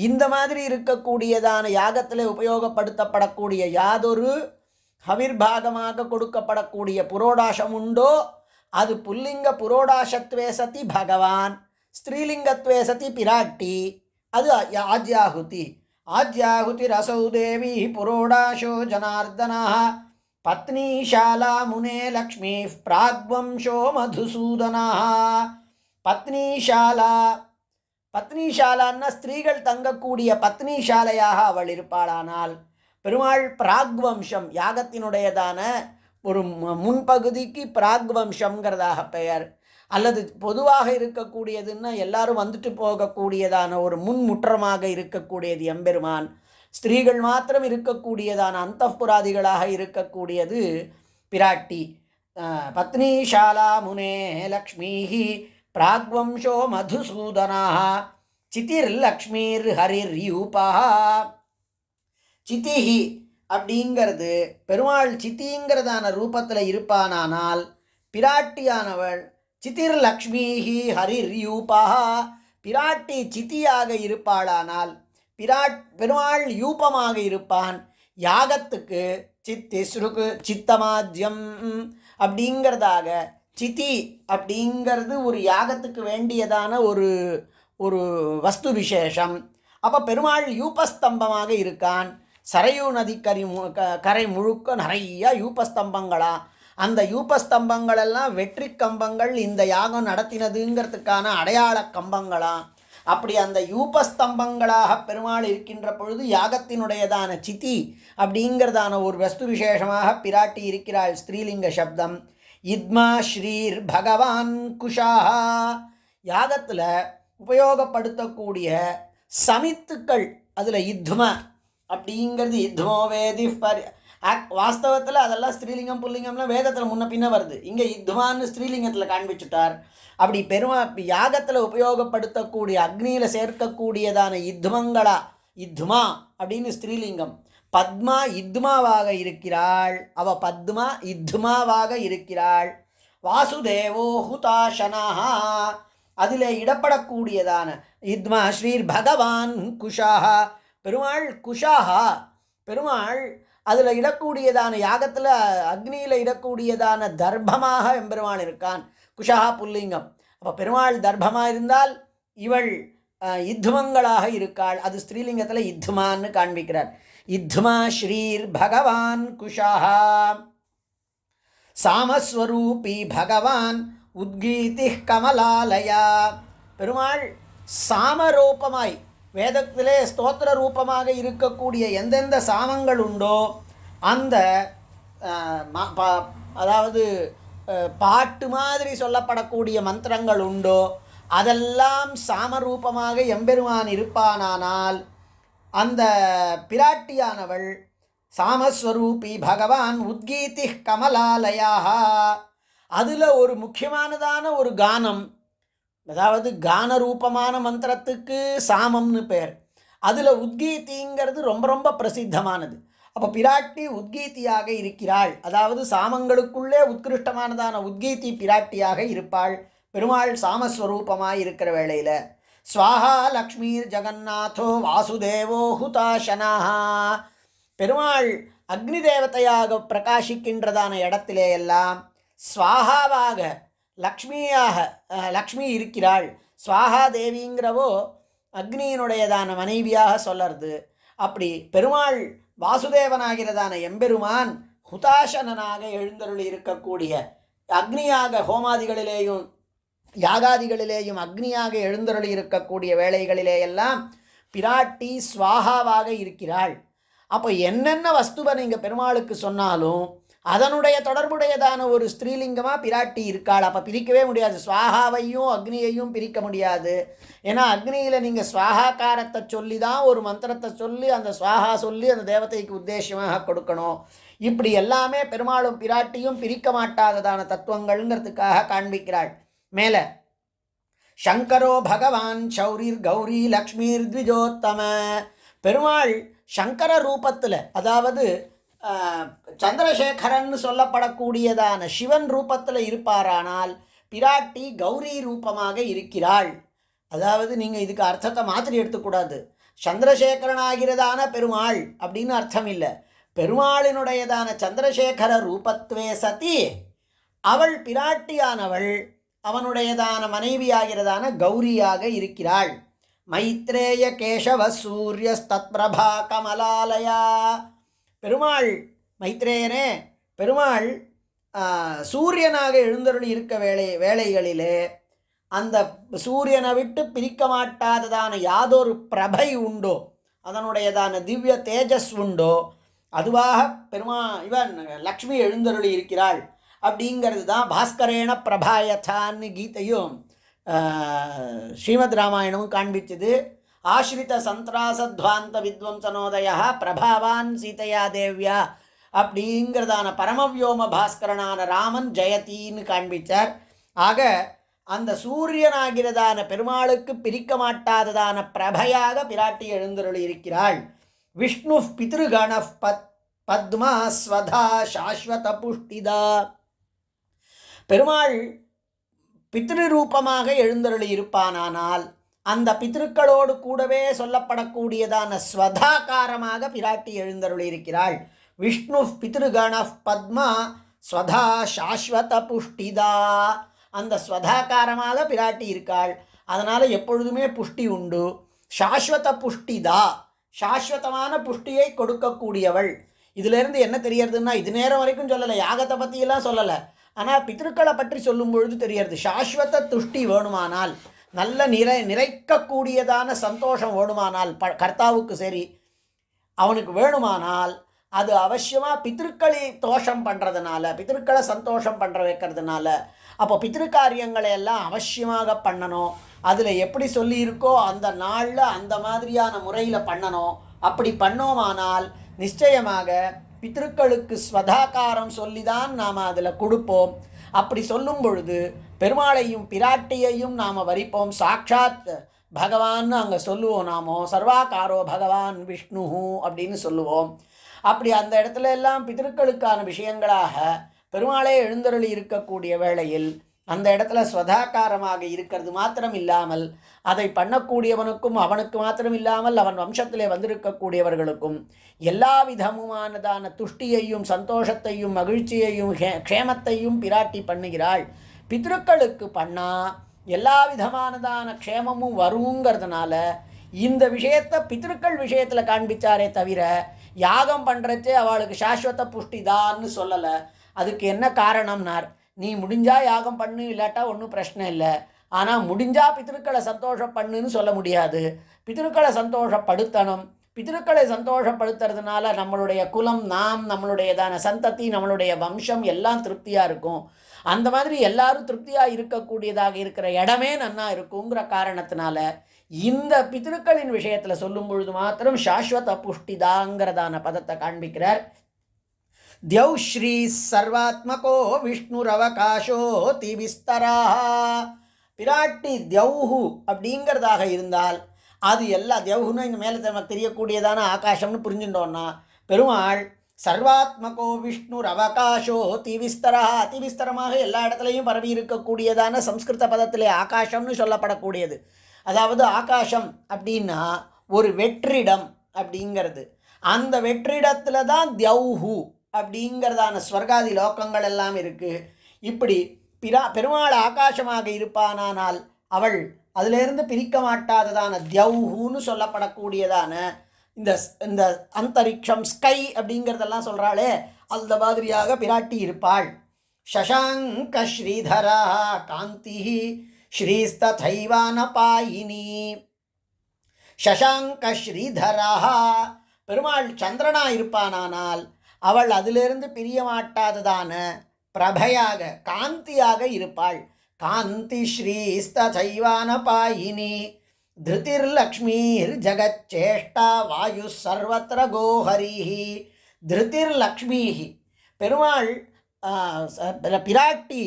Speaker 1: இந்த மாதிரி இருக்கக்கூடியதான யாகத்தில் உபயோகப்படுத்தப்படக்கூடிய யாதொரு ஹவிர்பாகமாக கொடுக்கப்படக்கூடிய புரோடாசம் உண்டோ அது புல்லிங்க புரோடாசத்வே சதி பகவான் ஸ்ரீலிங்கத்வே சதி பிராட்டி அது ஆஜ்யாகுதி ஆஜ்யாகுதி ரசௌ தேவி புரோடாசோ ஜனார்தனா பத்னி முனே லக்ஷ்மி பிராக்வம்சோ மதுசூதனா பத்னி ஷாலா ஸ்திரீகள் தங்கக்கூடிய பத்னி அவள் இருப்பாளானால் பெருமாள் பிராக்வம்சம் யாகத்தினுடையதான ஒரு முன்பகுதிக்கு பிராக் வம்சம்ங்கிறதாக பெயர் அல்லது பொதுவாக இருக்கக்கூடியதுன்னா எல்லாரும் வந்துட்டு போகக்கூடியதான ஒரு முன்முற்றமாக இருக்கக்கூடியது எம்பெருமான் ஸ்திரீகள் மாத்திரம் இருக்கக்கூடியதான அந்த புராதிகளாக இருக்கக்கூடியது பிராட்டி பத்னி ஷாலா முனே லக்ஷ்மீஹி பிராக்வம்சோ மதுசூதனாக சிதிர் லக்ஷ்மீர் ஹரிர் யூபா சிதிஹி அப்படிங்கிறது பெருமாள் சித்திங்கிறதான ரூபத்தில் இருப்பானானால் பிராட்டியானவள் சித்திர் லக்ஷ்மிஹி ஹரிர் யூபா பிராட்டி சித்தியாக இருப்பாளானால் பிராட் பெருமாள் யூபமாக இருப்பான் யாகத்துக்கு சித்தி சுருக்கு சித்தமாஜ்யம் அப்படிங்கிறதாக சித்தி அப்படிங்கிறது ஒரு யாகத்துக்கு வேண்டியதான ஒரு ஒரு வஸ்து விசேஷம் அப்போ பெருமாள் யூபஸ்தம்பமாக இருக்கான் சரையூ நதி கரி கரை முழுக்க நிறையா யூபஸ்தம்பங்களா அந்த யூபஸ்தம்பங்களெல்லாம் வெற்றி கம்பங்கள் இந்த யாகம் நடத்தினதுங்கிறதுக்கான அடையாள கம்பங்களா அப்படி அந்த யூபஸ்தம்பங்களாக பெருமாள் இருக்கின்ற பொழுது யாகத்தினுடையதான சிதி அப்படிங்கிறதான ஒரு வஸ்து விசேஷமாக பிராட்டி இருக்கிறாள் ஸ்ரீலிங்க சப்தம் இத்மா ஸ்ரீர் பகவான் குஷாஹா யாகத்தில் உபயோகப்படுத்தக்கூடிய சமித்துக்கள் அதில் இத்மா அப்படிங்கிறது யுத்தமோ வேதி பரி வாஸ்தவத்தில் அதெல்லாம் ஸ்ரீலிங்கம் புல்லிங்கம்லாம் வேதத்தில் முன்ன பின்ன வருது இங்கே யுத்தமானு ஸ்ரீலிங்கத்தில் காண்பிச்சுட்டார் அப்படி பெருமா யாகத்தில் உபயோகப்படுத்தக்கூடிய அக்னியில் சேர்க்கக்கூடியதான யுத்மங்களா யுத்மா அப்படின்னு ஸ்ரீலிங்கம் பத்மா யுத்மாவாக இருக்கிறாள் அவ பத்மா யுத்மாவாக இருக்கிறாள் வாசுதேவோ ஹுதாசனஹா அதிலே இடப்படக்கூடியதான யுத்மா ஸ்ரீர் பகவான் குஷாஹா பெருமாள் குஷாகா பெருமாள் அதில் இடக்கூடியதான யாகத்தில் அக்னியில் இடக்கூடியதான தர்ப்பமாக எம்பெருமான் இருக்கான் குஷாகா புல்லிங்கம் அப்போ பெருமாள் தர்ப்பமாக இருந்தால் இவள் இத்துமங்களாக இருக்காள் அது ஸ்ரீலிங்கத்தில் இத்துமான்னு காண்பிக்கிறார் இத்துமா ஸ்ரீர் பகவான் குஷாகா சாமஸ்வரூபி பகவான் உத்கீதி கமலாலயா பெருமாள் சாமரூபமாய் வேதத்திலே ஸ்தோத்திர ரூபமாக இருக்கக்கூடிய எந்தெந்த சாமங்கள் உண்டோ அந்த அதாவது பாட்டு மாதிரி சொல்லப்படக்கூடிய மந்திரங்கள் உண்டோ அதெல்லாம் சாமரூபமாக எம்பெருமான் இருப்பானானால் அந்த பிராட்டியானவள் சாமஸ்வரூபி பகவான் உத்கீதி கமலாலயா அதில் ஒரு முக்கியமானதான ஒரு கானம் அதாவது கான ரூபமான மந்திரத்துக்கு சாமம்னு பேர் அதில் உத்கீதிங்கிறது ரொம்ப ரொம்ப பிரசித்தமானது அப்போ பிராட்டி உத்கீதியாக இருக்கிறாள் அதாவது சாமங்களுக்குள்ளே உத்கிருஷ்டமானதான உத்கீதி பிராட்டியாக இருப்பாள் பெருமாள் சாமஸ்வரூபமாக இருக்கிற வேளையில் ஸ்வாஹா லக்ஷ்மீர் ஜெகநாதோ வாசுதேவோ ஹுதாசனாஹா பெருமாள் அக்னி தேவதையாக பிரகாசிக்கின்றதான இடத்திலே எல்லாம் ஸ்வாஹாவாக லக்ஷ்மியாக லக்ஷ்மி இருக்கிறாள் சுவாகா தேவிங்கிறவோ அக்னியினுடையதான மனைவியாக சொல்லறது அப்படி பெருமாள் வாசுதேவனாகிறதான எம்பெருமான் ஹுதாசனாக எழுந்தருளி இருக்கக்கூடிய அக்னியாக ஹோமாதிகளிலேயும் யாகாதிகளிலேயும் அக்னியாக எழுந்தருளி இருக்கக்கூடிய வேலைகளிலேயெல்லாம் எல்லாம் பிராட்டி சுவாகாவாக இருக்கிறாள் அப்போ என்னென்ன வஸ்துவை நீங்கள் பெருமாளுக்கு சொன்னாலும் அதனுடைய தொடர்புடையதான ஒரு ஸ்திரீலிங்கமாக பிராட்டி இருக்காள் அப்போ பிரிக்கவே முடியாது ஸ்வாகாவையும் அக்னியையும் பிரிக்க முடியாது ஏன்னா அக்னியில் நீங்கள் ஸ்வாகாக்காரத்தை சொல்லி தான் ஒரு மந்திரத்தை சொல்லி அந்த ஸ்வாகா சொல்லி அந்த தேவதைக்கு உத்தேசமாக கொடுக்கணும் இப்படி எல்லாமே பெருமாளும் பிராட்டியும் பிரிக்க மாட்டாததான தத்துவங்கள்ங்கிறதுக்காக காண்பிக்கிறாள் மேலே சங்கரோ பகவான் சௌரிர் கௌரி லக்ஷ்மீர் த்விஜோத்தம பெருமாள் சங்கர ரூபத்தில் அதாவது சந்திரசேகரன் சொல்லப்படக்கூடியதான சிவன் ரூபத்தில் இருப்பாரானால் பிராட்டி கௌரி ரூபமாக இருக்கிறாள் அதாவது நீங்கள் இதுக்கு அர்த்தத்தை மாத்திரி எடுத்துக்கூடாது சந்திரசேகரன் ஆகிறதான பெருமாள் அப்படின்னு அர்த்தம் இல்லை பெருமாளினுடையதான சந்திரசேகர ரூபத்துவே சதி அவள் பிராட்டியானவள் அவனுடையதான மனைவியாகிறதான கௌரியாக இருக்கிறாள் மைத்ரேய கேசவ சூரியஸ்தத் பிரபா கமலாலயா பெருமாள் மைத்ரேயனே பெருமாள் சூரியனாக எழுந்தருள் இருக்க வேலை வேலைகளிலே அந்த சூரியனை விட்டு பிரிக்க மாட்டாததான யாதொரு பிரபை உண்டோ அதனுடையதான திவ்ய தேஜஸ் உண்டோ அதுவாக பெருமா இவன் லக்ஷ்மி எழுந்தருளி இருக்கிறாள் அப்படிங்கிறது தான் பாஸ்கரேண பிரபாயதான்னு கீதையும் ஸ்ரீமத் ராமாயணமும் காண்பிச்சது ஆசிரித சந்திராசத்வாந்த வித்வம்சனோதய பிரபாவான் சீதையா தேவ்யா அப்படிங்கிறதான பரமவியோம பாஸ்கரனான ராமன் ஜெயத்தின்னு காண்பித்தார் ஆக அந்த சூரியனாகிறதான பெருமாளுக்கு பிரிக்க மாட்டாததான பிரபையாக பிராட்டி எழுந்தருள் இருக்கிறாள் விஷ்ணு பித்ருகண பத் பத்மா ஸ்வதா சாஸ்வத புஷ்டிதா பெருமாள் பித்ரு ரூபமாக எழுந்தருளி இருப்பானானால் அந்த பித்திருக்களோடு கூடவே சொல்லப்படக்கூடியதான ஸ்வதாகாரமாக பிராட்டி எழுந்தருளியிருக்கிறாள் விஷ்ணு பித்ருகண பத்மா ஸ்வதா சாஸ்வத புஷ்டிதா அந்த ஸ்வதாகாரமாக பிராட்டி இருக்காள் அதனால் எப்பொழுதுமே புஷ்டி உண்டு சாஸ்வத புஷ்டிதா சாஸ்வதமான புஷ்டியை கொடுக்கக்கூடியவள் இதிலேருந்து என்ன தெரியறதுன்னா இது நேரம் வரைக்கும் சொல்லலை யாகத்தை பற்றியெல்லாம் சொல்லலை ஆனால் பித்திருக்களை பற்றி சொல்லும் பொழுது தெரியறது சாஸ்வத துஷ்டி வேணுமானால் நல்ல நிறை நிறைக்கக்கூடியதான சந்தோஷம் வேணுமானால் ப கர்த்தாவுக்கு சரி அவனுக்கு வேணுமானால் அது அவசியமாக பித்திருக்களை தோஷம் பண்ணுறதுனால பித்திருக்களை சந்தோஷம் பண்ணுற வைக்கிறதுனால அப்போ பித்திருக்காரியங்களை எல்லாம் அவசியமாக பண்ணணும் அதில் எப்படி சொல்லியிருக்கோ அந்த நாளில் அந்த மாதிரியான முறையில் பண்ணணும் அப்படி பண்ணோமானால் நிச்சயமாக பித்திருக்களுக்கு ஸ்வதாகாரம் சொல்லி தான் நாம் அதில் கொடுப்போம் அப்படி சொல்லும் பொழுது பெருமாளையும் பிராட்டியையும் நாம் வரிப்போம் சாட்சாத் பகவான்னு அங்கே சொல்லுவோம் நாமோ சர்வாகாரோ பகவான் விஷ்ணு அப்படின்னு சொல்லுவோம் அப்படி அந்த இடத்துல எல்லாம் பிதற்களுக்கான விஷயங்களாக பெருமாளே எழுந்தருளி இருக்கக்கூடிய வேளையில் அந்த இடத்துல ஸ்வதாகாரமாக இருக்கிறது மாத்திரம் இல்லாமல் அதை பண்ணக்கூடியவனுக்கும் அவனுக்கு மாத்திரம் இல்லாமல் அவன் வம்சத்திலே வந்திருக்கக்கூடியவர்களுக்கும் எல்லா விதமுமானதான துஷ்டியையும் சந்தோஷத்தையும் மகிழ்ச்சியையும் க்ஷேமத்தையும் பிராட்டி பண்ணுகிறாள் பித்ருக்களுக்கு பண்ணால் எல்லா விதமானதான க்ஷேமமும் வருங்கிறதுனால இந்த விஷயத்தை பித்ருக்கள் விஷயத்தில் காண்பிச்சாரே தவிர யாகம் பண்ணுறச்சே அவளுக்கு சாஸ்வத புஷ்டி தான்னு சொல்லலை அதுக்கு என்ன காரணம்னார் நீ முடிஞ்சால் யாகம் பண்ணு இல்லாட்டா ஒன்றும் பிரச்சனை இல்லை ஆனால் முடிஞ்சால் பித்திருக்களை சந்தோஷம் பண்ணுன்னு சொல்ல முடியாது பித்திருக்களை சந்தோஷப்படுத்தணும் பிதற்களை சந்தோஷப்படுத்துறதுனால நம்மளுடைய குலம் நாம் நம்மளுடையதான சந்ததி நம்மளுடைய வம்சம் எல்லாம் திருப்தியாக இருக்கும் அந்த மாதிரி எல்லாரும் திருப்தியாக இருக்கக்கூடியதாக இருக்கிற இடமே நன்னா இருக்குங்கிற காரணத்தினால இந்த பித்திருக்களின் விஷயத்தில் சொல்லும் பொழுது மாத்திரம் சாஸ்வத புஷ்டிதாங்கிறதான பதத்தை காண்பிக்கிறார் ஸ்ரீ சர்வாத்மகோ தி திவிஸ்தரா பிராட்டி தியௌஹு அப்படிங்கிறதாக இருந்தால் அது எல்லா தேவகுன்னு இங்கே மேலே நமக்கு தெரியக்கூடியதான ஆகாஷம்னு புரிஞ்சுட்டோன்னா பெருமாள் சர்வாத்மகோ விஷ்ணுர் அவகாஷோ திவிஸ்தரா அதிவிஸ்தரமாக எல்லா இடத்துலையும் பரவி இருக்கக்கூடியதான சம்ஸ்கிருத பதத்திலே ஆகாசம்னு சொல்லப்படக்கூடியது அதாவது ஆகாசம் அப்படின்னா ஒரு வெற்றிடம் அப்படிங்கிறது அந்த வெற்றிடத்தில் தான் தியௌஹு அப்படிங்கிறதான ஸ்வர்காதி லோக்கங்கள் எல்லாம் இருக்குது இப்படி பிரா பெருமாள் ஆகாசமாக இருப்பானானால் அவள் அதிலிருந்து பிரிக்க மாட்டாததான தியௌஹூன்னு சொல்லப்படக்கூடியதான இந்த இந்த அந்தரிக்ஷம் ஸ்கை அப்படிங்கிறதெல்லாம் சொல்கிறாளே அந்த மாதிரியாக பிராட்டி இருப்பாள் சசாங்க ஸ்ரீதரா காந்தி ஸ்ரீஸ்தைவான பாயினி சசாங்க ஸ்ரீதரா பெருமாள் சந்திரனா இருப்பானானால் அவள் அதிலிருந்து பிரிய மாட்டாததான பிரபையாக காந்தியாக இருப்பாள் कान्तिश्रीस्तथैवानपायिनी வாயு சர்வத்திர கோஹரி கோஹரிः திருதிர்லக்ஷ்மிஹி பெருமாள் பிராட்டி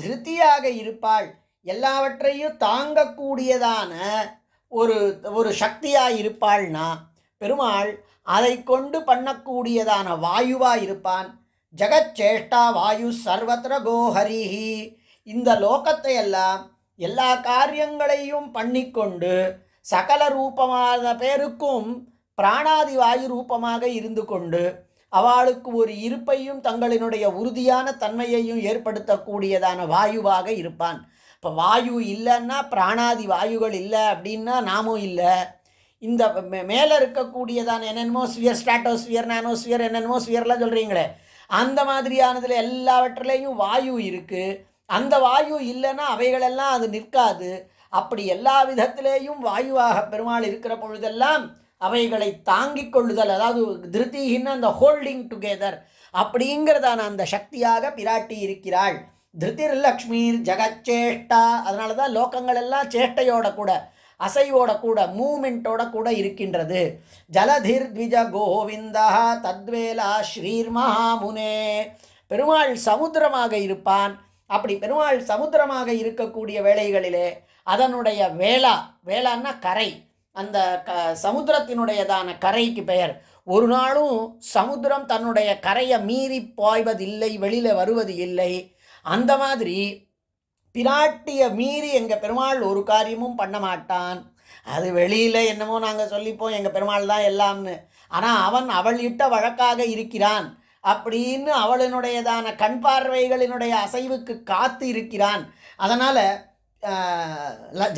Speaker 1: திருத்தியாக இருப்பாள் எல்லாவற்றையும் தாங்கக்கூடியதான ஒரு ஒரு சக்தியாக இருப்பாள்னா பெருமாள் அதை கொண்டு பண்ணக்கூடியதான வாயுவாக இருப்பான் ஜெகச்சேஷ்டா வாயு சர்வத்திர கோஹரிஹி இந்த லோகத்தை எல்லாம் எல்லா காரியங்களையும் பண்ணிக்கொண்டு சகல ரூபமான பேருக்கும் பிராணாதி வாயு ரூபமாக இருந்து கொண்டு அவளுக்கு ஒரு இருப்பையும் தங்களினுடைய உறுதியான தன்மையையும் ஏற்படுத்தக்கூடியதான வாயுவாக இருப்பான் இப்போ வாயு இல்லைன்னா பிராணாதி வாயுகள் இல்லை அப்படின்னா நாமும் இல்லை இந்த மேலே இருக்கக்கூடியதான என்னென்னமோ ஸ்பியர் ஸ்ட்ராட்டோஸ்பியர் நானோஸ்பியர் என்னென்னமோ சொல்கிறீங்களே அந்த மாதிரியானதில் எல்லாவற்றிலேயும் வாயு இருக்குது அந்த வாயு இல்லைன்னா அவைகளெல்லாம் அது நிற்காது அப்படி எல்லா விதத்திலேயும் வாயுவாக பெருமாள் இருக்கிற பொழுதெல்லாம் அவைகளை தாங்கி கொள்ளுதல் அதாவது திருத்திகின்னு அந்த ஹோல்டிங் டுகெதர் அப்படிங்கிறதான அந்த சக்தியாக பிராட்டி இருக்கிறாள் திருதிர் லக்ஷ்மீர் ஜெகச்சேஷ்டா அதனால தான் லோகங்கள் எல்லாம் சேஷ்டையோட கூட அசைவோட கூட மூமெண்ட்டோட கூட இருக்கின்றது ஜலதிர் த்விஜ கோவிந்தா தத்வேலா ஸ்ரீர் மகாமுனே பெருமாள் சமுத்திரமாக இருப்பான் அப்படி பெருமாள் சமுத்திரமாக இருக்கக்கூடிய வேளைகளிலே அதனுடைய வேளா வேளான்னா கரை அந்த க சமுத்திரத்தினுடையதான கரைக்கு பெயர் ஒரு நாளும் சமுத்திரம் தன்னுடைய கரையை மீறி பாய்வதில்லை வெளியில் வருவது இல்லை அந்த மாதிரி பிராட்டியை மீறி எங்கள் பெருமாள் ஒரு காரியமும் பண்ண மாட்டான் அது வெளியில் என்னமோ நாங்கள் சொல்லிப்போம் எங்கள் பெருமாள் தான் எல்லாம்னு ஆனால் அவன் அவள் இட்ட வழக்காக இருக்கிறான் அப்படின்னு அவளினுடையதான கண் பார்வைகளினுடைய அசைவுக்கு காத்து இருக்கிறான் அதனால்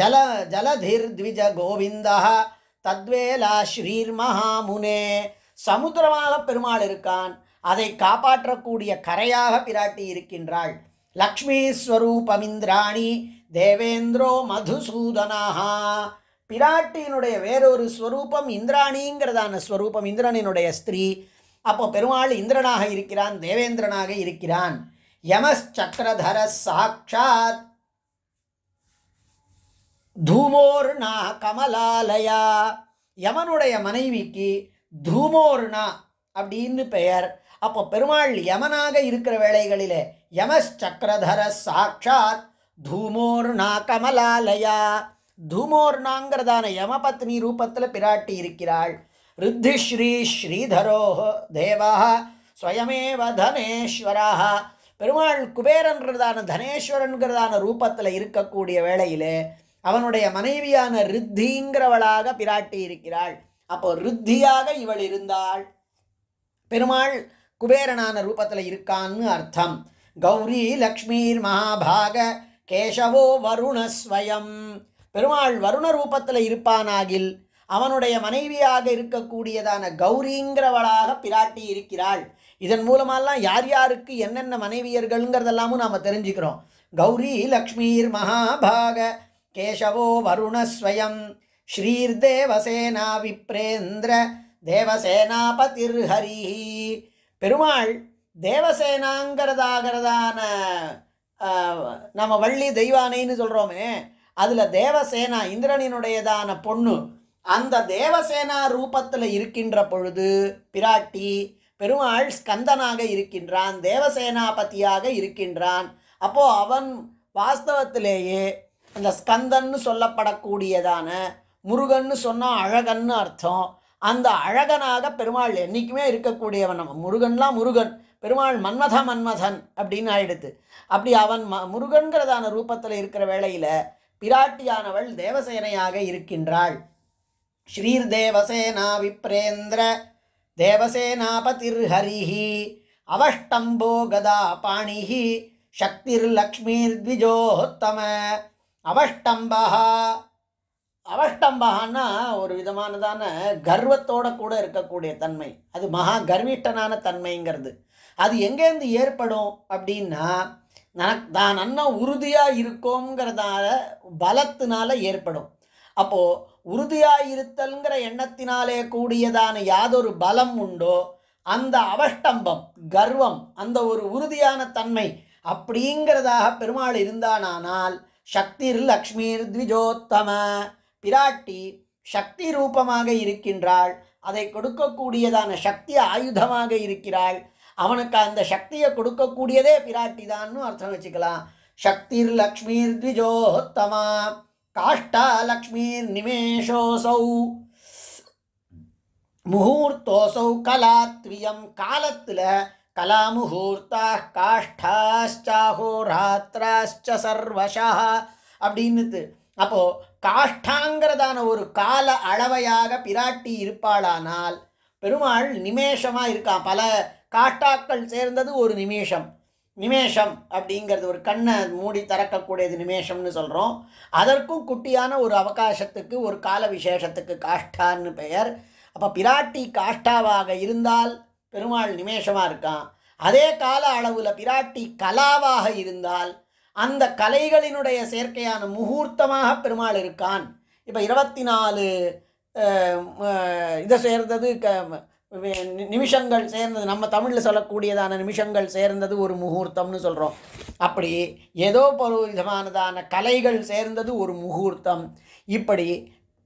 Speaker 1: ஜல ஜலதிர் த்விஜ கோவிந்தா தத்வேலா ஸ்ரீர் மகாமுனே சமுத்திரமாக பெருமாள் இருக்கான் அதை காப்பாற்றக்கூடிய கரையாக பிராட்டி இருக்கின்றாள் லக்ஷ்மி ஸ்வரூபமிந்திராணி தேவேந்திரோ மதுசூதனாகா பிராட்டியினுடைய வேறொரு ஸ்வரூபம் இந்திராணிங்கிறதான ஸ்வரூபம் இந்திரனினுடைய ஸ்திரீ அப்போ பெருமாள் இந்திரனாக இருக்கிறான் தேவேந்திரனாக இருக்கிறான் யமஸ் சக்கரதர சாட்சாத் தூமோர்ணா கமலாலயா யமனுடைய மனைவிக்கு தூமோர்ணா அப்படின்னு பெயர் அப்போ பெருமாள் யமனாக இருக்கிற வேளைகளிலே யமஸ் சக்கரதர சாட்சாத் தூமோர்ணா கமலாலயா தூமோர்ணாங்கிறதான யமபத்னி ரூபத்தில் பிராட்டி இருக்கிறாள் ரித்திஸ்ரீ ஸ்ரீதரோ தேவா ஸ்வயமேவ தனேஸ்வரா பெருமாள் குபேரன்றதான தனேஸ்வரன்கிறதான ரூபத்தில் இருக்கக்கூடிய வேளையிலே அவனுடைய மனைவியான ரித்திங்கிறவளாக பிராட்டி இருக்கிறாள் அப்போ ரித்தியாக இவள் இருந்தாள் பெருமாள் குபேரனான ரூபத்தில் இருக்கான்னு அர்த்தம் கௌரி லக்ஷ்மீர் மகாபாக கேசவோ வருணஸ்வயம் பெருமாள் வருண ரூபத்தில் இருப்பானாகில் அவனுடைய மனைவியாக இருக்கக்கூடியதான கௌரிங்கிறவளாக பிராட்டி இருக்கிறாள் இதன் மூலமாலாம் யார் யாருக்கு என்னென்ன மனைவியர்கள்ங்கிறதெல்லாமும் நாம் தெரிஞ்சுக்கிறோம் கௌரி லக்ஷ்மீர் மகாபாக கேசவோ வருணஸ்வயம் ஸ்ரீர் தேவசேனா விப்ரேந்திர தேவசேனாபதிர் ஹரி பெருமாள் தேவசேனாங்கிறதாகிறதான நம்ம வள்ளி தெய்வானைன்னு சொல்கிறோமே அதில் தேவசேனா இந்திரனினுடையதான பொண்ணு அந்த தேவசேனா ரூபத்தில் இருக்கின்ற பொழுது பிராட்டி பெருமாள் ஸ்கந்தனாக இருக்கின்றான் தேவசேனாபதியாக இருக்கின்றான் அப்போது அவன் வாஸ்தவத்திலேயே அந்த ஸ்கந்தன்னு சொல்லப்படக்கூடியதான முருகன்னு சொன்னால் அழகன்னு அர்த்தம் அந்த அழகனாக பெருமாள் என்றைக்குமே இருக்கக்கூடியவன் நம்ம முருகன்லாம் முருகன் பெருமாள் மன்மத மன்மதன் அப்படின்னு ஆயிடுது அப்படி அவன் ம முருகன்கிறதான ரூபத்தில் இருக்கிற வேளையில் பிராட்டியானவள் தேவசேனையாக இருக்கின்றாள் ஸ்ரீர்தேவசேனா விப்ரேந்திர தேவசேனாபதிர்ஹரிः அவஷ்டம்போ கதா லக்ஷ்மி சக்திர்லக்ஷ்மிர்விஜோத்தம அவஷ்டம்பா அவஷ்டம்பகான்னா ஒரு விதமானதான கர்வத்தோட கூட இருக்கக்கூடிய தன்மை அது மகா கர்விஷ்டனான தன்மைங்கிறது அது எங்கேருந்து ஏற்படும் அப்படின்னா நனக்கு தான் அண்ணன் உறுதியாக இருக்கோங்கிறதால பலத்தினால ஏற்படும் அப்போது உறுதியாயிருத்தல்ங்கிற எண்ணத்தினாலே கூடியதான யாதொரு பலம் உண்டோ அந்த அவஷ்டம்பம் கர்வம் அந்த ஒரு உறுதியான தன்மை அப்படிங்கிறதாக பெருமாள் இருந்தானால் சக்திர் லக்ஷ்மீர் த்விஜோத்தம பிராட்டி சக்தி ரூபமாக இருக்கின்றாள் அதை கொடுக்கக்கூடியதான சக்தி ஆயுதமாக இருக்கிறாள் அவனுக்கு அந்த சக்தியை கொடுக்கக்கூடியதே பிராட்டி தான்னு அர்த்தம் வச்சுக்கலாம் சக்திர் லக்ஷ்மீர் த்விஜோத்தமா काष्ठालक्ष्मीर्निमेषोऽसौ முகூர்த்தோசௌ கலாத்ரியம் காலத்தில் கலாமுகூர்த்தா காஷ்டாச்சாஹோராத்திராச்ச சர்வஷா அப்படின்னுது அப்போது காஷ்டாங்கிறதான ஒரு கால அளவையாக பிராட்டி இருப்பாளானால் பெருமாள் நிமேஷமாக இருக்கான் பல காஷ்டாக்கள் சேர்ந்தது ஒரு நிமேஷம் நிமேஷம் அப்படிங்கிறது ஒரு கண்ணை மூடி திறக்கக்கூடியது நிமேஷம்னு சொல்கிறோம் அதற்கும் குட்டியான ஒரு அவகாசத்துக்கு ஒரு கால விசேஷத்துக்கு காஷ்டான்னு பெயர் அப்போ பிராட்டி காஷ்டாவாக இருந்தால் பெருமாள் நிமேஷமாக இருக்கான் அதே கால அளவில் பிராட்டி கலாவாக இருந்தால் அந்த கலைகளினுடைய சேர்க்கையான முகூர்த்தமாக பெருமாள் இருக்கான் இப்போ இருபத்தி நாலு இதை சேர்ந்தது க நிமிஷங்கள் சேர்ந்தது நம்ம தமிழில் சொல்லக்கூடியதான நிமிஷங்கள் சேர்ந்தது ஒரு முகூர்த்தம்னு சொல்கிறோம் அப்படி ஏதோ ஒரு விதமானதான கலைகள் சேர்ந்தது ஒரு முகூர்த்தம் இப்படி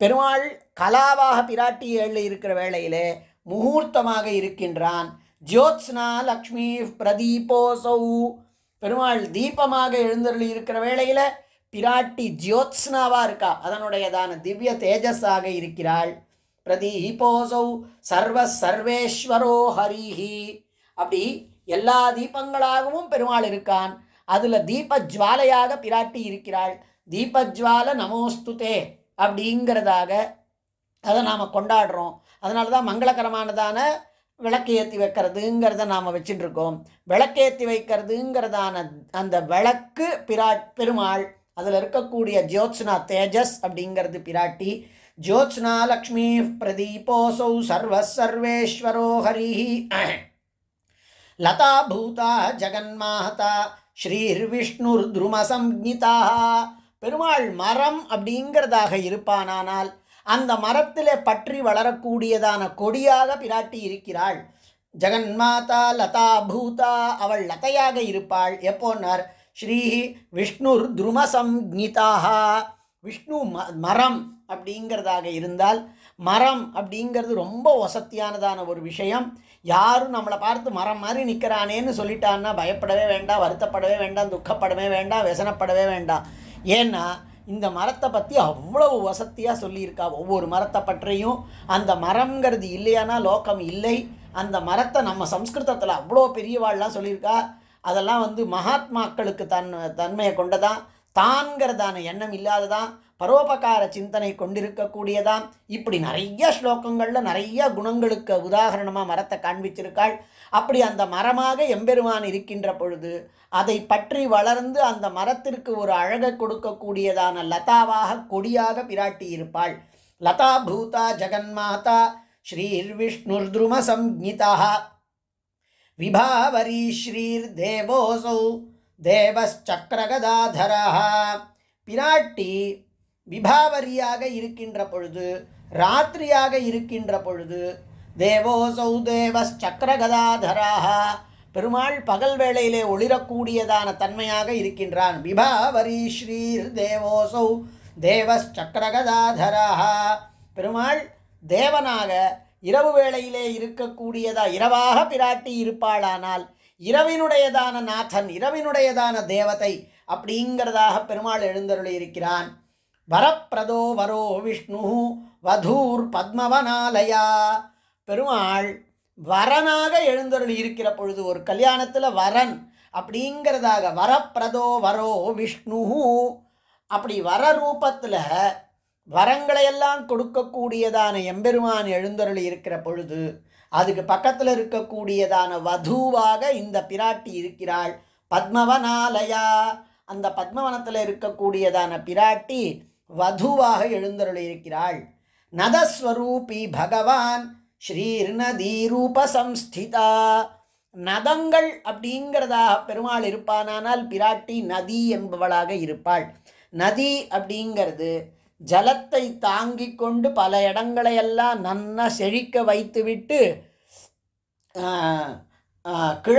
Speaker 1: பெருமாள் கலாவாக பிராட்டி ஏழு இருக்கிற வேளையிலே முகூர்த்தமாக இருக்கின்றான் ஜோத்ஸ்னா லக்ஷ்மி பிரதீபோசௌ பெருமாள் தீபமாக எழுந்தருள் இருக்கிற வேளையில் பிராட்டி ஜோத்ஸ்னாவாக இருக்கா அதனுடையதான திவ்ய தேஜஸாக இருக்கிறாள் பிரதீபோசௌ சர்வ சர்வேஸ்வரோ ஹரிஹி அப்படி எல்லா தீபங்களாகவும் பெருமாள் இருக்கான் அதில் தீப ஜுவாலையாக பிராட்டி இருக்கிறாள் தீபஜ்வால நமோஸ்துதே அப்படிங்கிறதாக அதை நாம் கொண்டாடுறோம் அதனால தான் மங்களகரமானதான விளக்கு ஏற்றி வைக்கிறதுங்கிறத நாம் வச்சுட்டுருக்கோம் விளக்கேற்றி வைக்கிறதுங்கிறதான அந்த விளக்கு பிரா பெருமாள் அதில் இருக்கக்கூடிய ஜோத்ஸ்னா தேஜஸ் அப்படிங்கிறது பிராட்டி ஜோத்ஸ்னா லக்ஷ்மி பிரதீபோசௌ சர்வேஸ்வரோ ஹரி லதா பூதா ஸ்ரீர் விஷ்ணு ஸ்ரீர்விஷ்ணுர்துருமசம்ஜிதா பெருமாள் மரம் அப்படிங்கிறதாக இருப்பானானால் அந்த மரத்தில் பற்றி வளரக்கூடியதான கொடியாக பிராட்டி இருக்கிறாள் ஜெகன்மாதா லதா பூதா அவள் லதையாக இருப்பாள் எப்போன்னார் ஸ்ரீ விஷ்ணுர் துருமசம்ஜிதாக விஷ்ணு ம மரம் அப்படிங்கிறதாக இருந்தால் மரம் அப்படிங்கிறது ரொம்ப வசத்தியானதான ஒரு விஷயம் யாரும் நம்மளை பார்த்து மரம் மாதிரி நிற்கிறானேன்னு சொல்லிட்டான்னா பயப்படவே வேண்டாம் வருத்தப்படவே வேண்டாம் துக்கப்படவே வேண்டாம் व्यसனப்படவே வேண்டாம் ஏன்னா இந்த மரத்தை பற்றி அவ்வளவு வசத்தியாக சொல்லியிருக்கா ஒவ்வொரு மரத்தை பற்றியும் அந்த மரம்ங்கிறது இல்லையானா லோகம் இல்லை அந்த மரத்தை நம்ம சம்ஸ்கிருதத்தில் அவ்வளோ பெரியவாள்லாம் சொல்லியிருக்கா அதெல்லாம் வந்து மகாத்மாக்களுக்கு தன் தன்மையை கொண்டதான் தான்கிறதான எண்ணம் இல்லாததான் பரோபகார சிந்தனை கொண்டிருக்கக்கூடியதாம் இப்படி நிறைய ஸ்லோகங்களில் நிறைய குணங்களுக்கு உதாகரணமாக மரத்தை காண்பிச்சிருக்காள் அப்படி அந்த மரமாக எம்பெருமான் இருக்கின்ற பொழுது அதை பற்றி வளர்ந்து அந்த மரத்திற்கு ஒரு அழகை கொடுக்கக்கூடியதான லதாவாக கொடியாக பிராட்டி இருப்பாள் லதா பூதா ஜெகன்மாதா ஸ்ரீர்விஷ்ணுர்தும சம்ஹிதா விபாவரி ஸ்ரீர் தேவோசௌ தேவச்சக்கரகதாதரா பிராட்டி விபாவரியாக இருக்கின்ற பொழுது ராத்திரியாக இருக்கின்ற பொழுது தேவோசௌ தேவச்சக்கரகதாதரா பெருமாள் பகல் வேளையிலே ஒளிரக்கூடியதான தன்மையாக இருக்கின்றான் விபாவரி ஸ்ரீர் தேவோசௌ தேவச்சக்கரகதாதரா பெருமாள் தேவனாக இரவு வேளையிலே இருக்கக்கூடியதா இரவாக பிராட்டி இருப்பாளானால் இரவினுடையதான நாதன் இரவினுடையதான தேவதை அப்படிங்கிறதாக பெருமாள் எழுந்தருளி இருக்கிறான் வரப்பிரதோ வரோ விஷ்ணு வதூர் பத்மவனாலயா பெருமாள் வரனாக எழுந்தருள் இருக்கிற பொழுது ஒரு கல்யாணத்தில் வரன் அப்படிங்கிறதாக வரப்பிரதோ வரோ விஷ்ணு அப்படி வர ரூபத்தில் வரங்களையெல்லாம் கொடுக்கக்கூடியதான எம்பெருமான் எழுந்தருள் இருக்கிற பொழுது அதுக்கு பக்கத்தில் இருக்கக்கூடியதான வதுவாக இந்த பிராட்டி இருக்கிறாள் பத்மவனாலயா அந்த பத்மவனத்தில் இருக்கக்கூடியதான பிராட்டி வதுவாக எழுந்தருள் இருக்கிறாள் நதஸ்வரூபி பகவான் ஸ்ரீர்நதீரூபசம்ஸ்திதா நதங்கள் அப்படிங்கிறதாக பெருமாள் இருப்பானானால் பிராட்டி நதி என்பவளாக இருப்பாள் நதி அப்படிங்கிறது ஜலத்தை தாங்கி கொண்டு பல இடங்களையெல்லாம் நன்னா செழிக்க வைத்துவிட்டு கிழ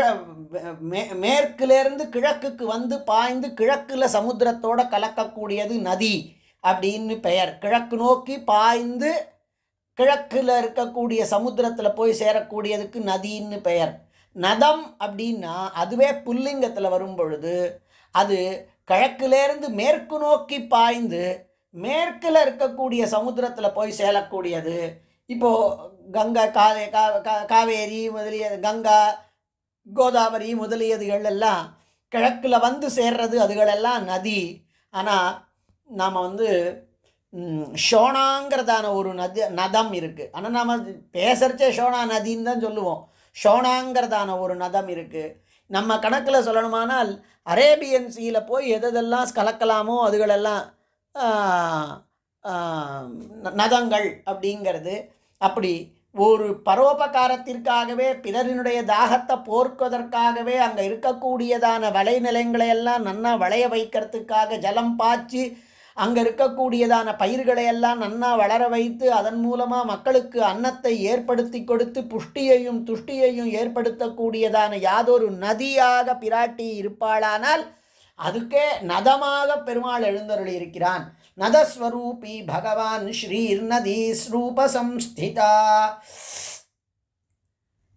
Speaker 1: மே மேற்குலேருந்து கிழக்குக்கு வந்து பாய்ந்து கிழக்கில் சமுத்திரத்தோட கலக்கக்கூடியது நதி அப்படின்னு பெயர் கிழக்கு நோக்கி பாய்ந்து கிழக்கில் இருக்கக்கூடிய சமுத்திரத்தில் போய் சேரக்கூடியதுக்கு நதின்னு பெயர் நதம் அப்படின்னா அதுவே புல்லிங்கத்தில் வரும் பொழுது அது கிழக்கிலேருந்து மேற்கு நோக்கி பாய்ந்து மேற்கில் இருக்கக்கூடிய சமுத்திரத்தில் போய் சேலக்கூடியது இப்போது கங்கை காவே காவேரி முதலிய கங்கா கோதாவரி முதலியதுகள் எல்லாம் கிழக்கில் வந்து சேர்றது அதுகளெல்லாம் நதி ஆனால் நாம் வந்து ஷோனாங்கிறதான ஒரு நதி நதம் இருக்குது ஆனால் நாம் பேசுகிறச்சே ஷோனா நதின்னு தான் சொல்லுவோம் ஷோனாங்கிறதான ஒரு நதம் இருக்குது நம்ம கணக்கில் சொல்லணுமானால் அரேபியன் சீல போய் எதெல்லாம் கலக்கலாமோ அதுகளெல்லாம் நகங்கள் அப்படிங்கிறது அப்படி ஒரு பரோபகாரத்திற்காகவே பிறரினுடைய தாகத்தை போர்க்குவதற்காகவே அங்கே இருக்கக்கூடியதான வலைநிலங்களை எல்லாம் நன்னா வளைய வைக்கிறதுக்காக ஜலம் பாய்ச்சி அங்கே இருக்கக்கூடியதான பயிர்களை எல்லாம் நன்னா வளர வைத்து அதன் மூலமாக மக்களுக்கு அன்னத்தை ஏற்படுத்தி கொடுத்து புஷ்டியையும் துஷ்டியையும் ஏற்படுத்தக்கூடியதான யாதொரு நதியாக பிராட்டி இருப்பாளானால் அதுக்கே நதமாக பெருமாள் எழுந்தருளி இருக்கிறான் நதஸ்வரூபி பகவான் ஸ்ரீர் நதி ஸ்ரூப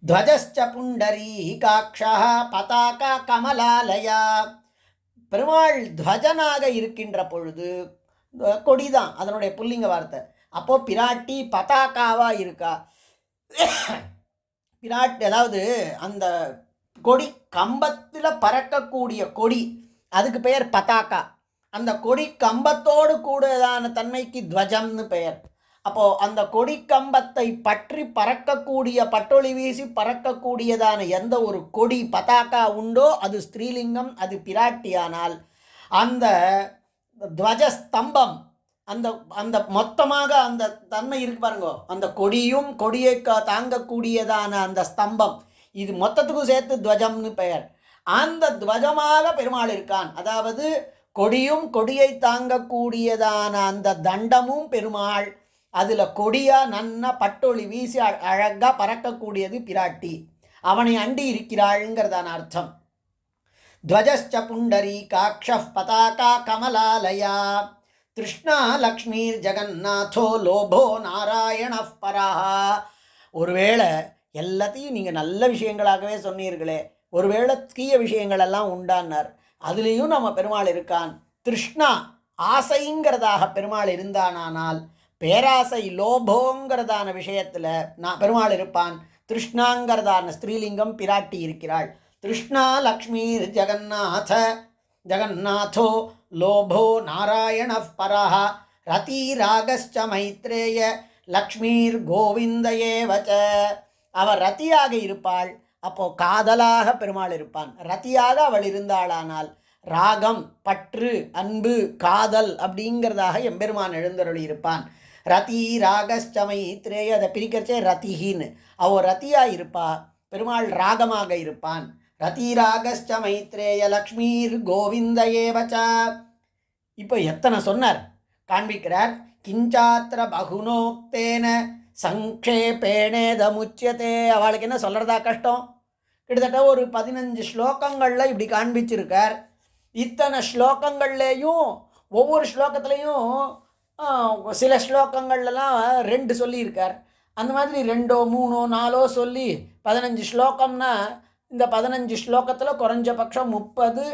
Speaker 1: துவஜஸ்ச புண்டரி காட்சா பதாகா கமலாலயா பெருமாள் துவஜனாக இருக்கின்ற பொழுது கொடிதான் அதனுடைய புல்லிங்க வார்த்தை அப்போது பிராட்டி பதாக்காவாக இருக்கா பிராட்டி அதாவது அந்த கொடி கம்பத்தில் பறக்கக்கூடிய கொடி அதுக்கு பெயர் பதாக்கா அந்த கொடி கம்பத்தோடு கூடதான தன்மைக்கு துவஜம்னு பெயர் அப்போது அந்த கொடி கம்பத்தை பற்றி பறக்கக்கூடிய பட்டொளி வீசி பறக்கக்கூடியதான எந்த ஒரு கொடி பதாக்கா உண்டோ அது ஸ்ரீலிங்கம் அது பிராட்டியானால் அந்த துவஜ ஸ்தம்பம் அந்த அந்த மொத்தமாக அந்த தன்மை இருக்கு பாருங்க அந்த கொடியும் கொடியை தாங்கக்கூடியதான அந்த ஸ்தம்பம் இது மொத்தத்துக்கும் சேர்த்து துவஜம்னு பெயர் அந்த துவஜமாக பெருமாள் இருக்கான் அதாவது கொடியும் கொடியை தாங்கக்கூடியதான அந்த தண்டமும் பெருமாள் அதில் கொடியாக நன்னா பட்டொளி வீசி அழகாக பறக்கக்கூடியது பிராட்டி அவனை அண்டி இருக்கிறாள்ங்கிறதான அர்த்தம் துவஜஸ்ச புண்டரி காக்ஷ பதாகா கமலாலயா திருஷ்ணா லக்ஷ்மீர் ஜெகநாதோ லோபோ நாராயண பராஹா ஒருவேளை எல்லாத்தையும் நீங்கள் நல்ல விஷயங்களாகவே சொன்னீர்களே ஒருவேளை தீய விஷயங்கள் எல்லாம் உண்டானார் அதுலேயும் நம்ம பெருமாள் இருக்கான் திருஷ்ணா ஆசைங்கிறதாக பெருமாள் இருந்தானால் பேராசை லோபோங்கிறதான விஷயத்தில் நான் பெருமாள் இருப்பான் திருஷ்ணாங்கிறதான ஸ்திரீலிங்கம் பிராட்டி இருக்கிறாள் திருஷ்ணா லக்ஷ்மி ஜெகநாத ஜெகநாதோ லோபோ நாராயண பரஹ ரதிராகச்ச மைத்ரேய லக்ஷ்மீர் கோவிந்தயே ஏவச்ச அவர் ரத்தியாக இருப்பாள் அப்போது காதலாக பெருமாள் இருப்பான் ரத்தியாக அவள் இருந்தாளானால் ராகம் பற்று அன்பு காதல் அப்படிங்கிறதாக எம்பெருமான் எழுந்தருளி இருப்பான் ரதி ராகஸ்டமை திரேய அதை பிரிக்கிறச்சே ரத்திகின்னு அவ ரத்தியா இருப்பா பெருமாள் ராகமாக இருப்பான் ரதி ராகஸ்ட மைத்ரேய லக்ஷ்மீர் கோவிந்த ஏவச்சா இப்போ எத்தனை சொன்னார் காண்பிக்கிறார் கிஞ்சாத்திர பகுனோக்தேன சங்கேபேனேதமுச்சியதே அவளுக்கு என்ன சொல்கிறதா கஷ்டம் கிட்டத்தட்ட ஒரு பதினஞ்சு ஸ்லோகங்களில் இப்படி காண்பிச்சிருக்கார் இத்தனை ஸ்லோகங்கள்லேயும் ஒவ்வொரு ஸ்லோகத்துலேயும் சில ஸ்லோகங்கள்லாம் ரெண்டு சொல்லியிருக்கார் அந்த மாதிரி ரெண்டோ மூணோ நாலோ சொல்லி பதினஞ்சு ஸ்லோகம்னா இந்த பதினஞ்சு ஸ்லோகத்தில் குறைஞ்சபட்சம் முப்பது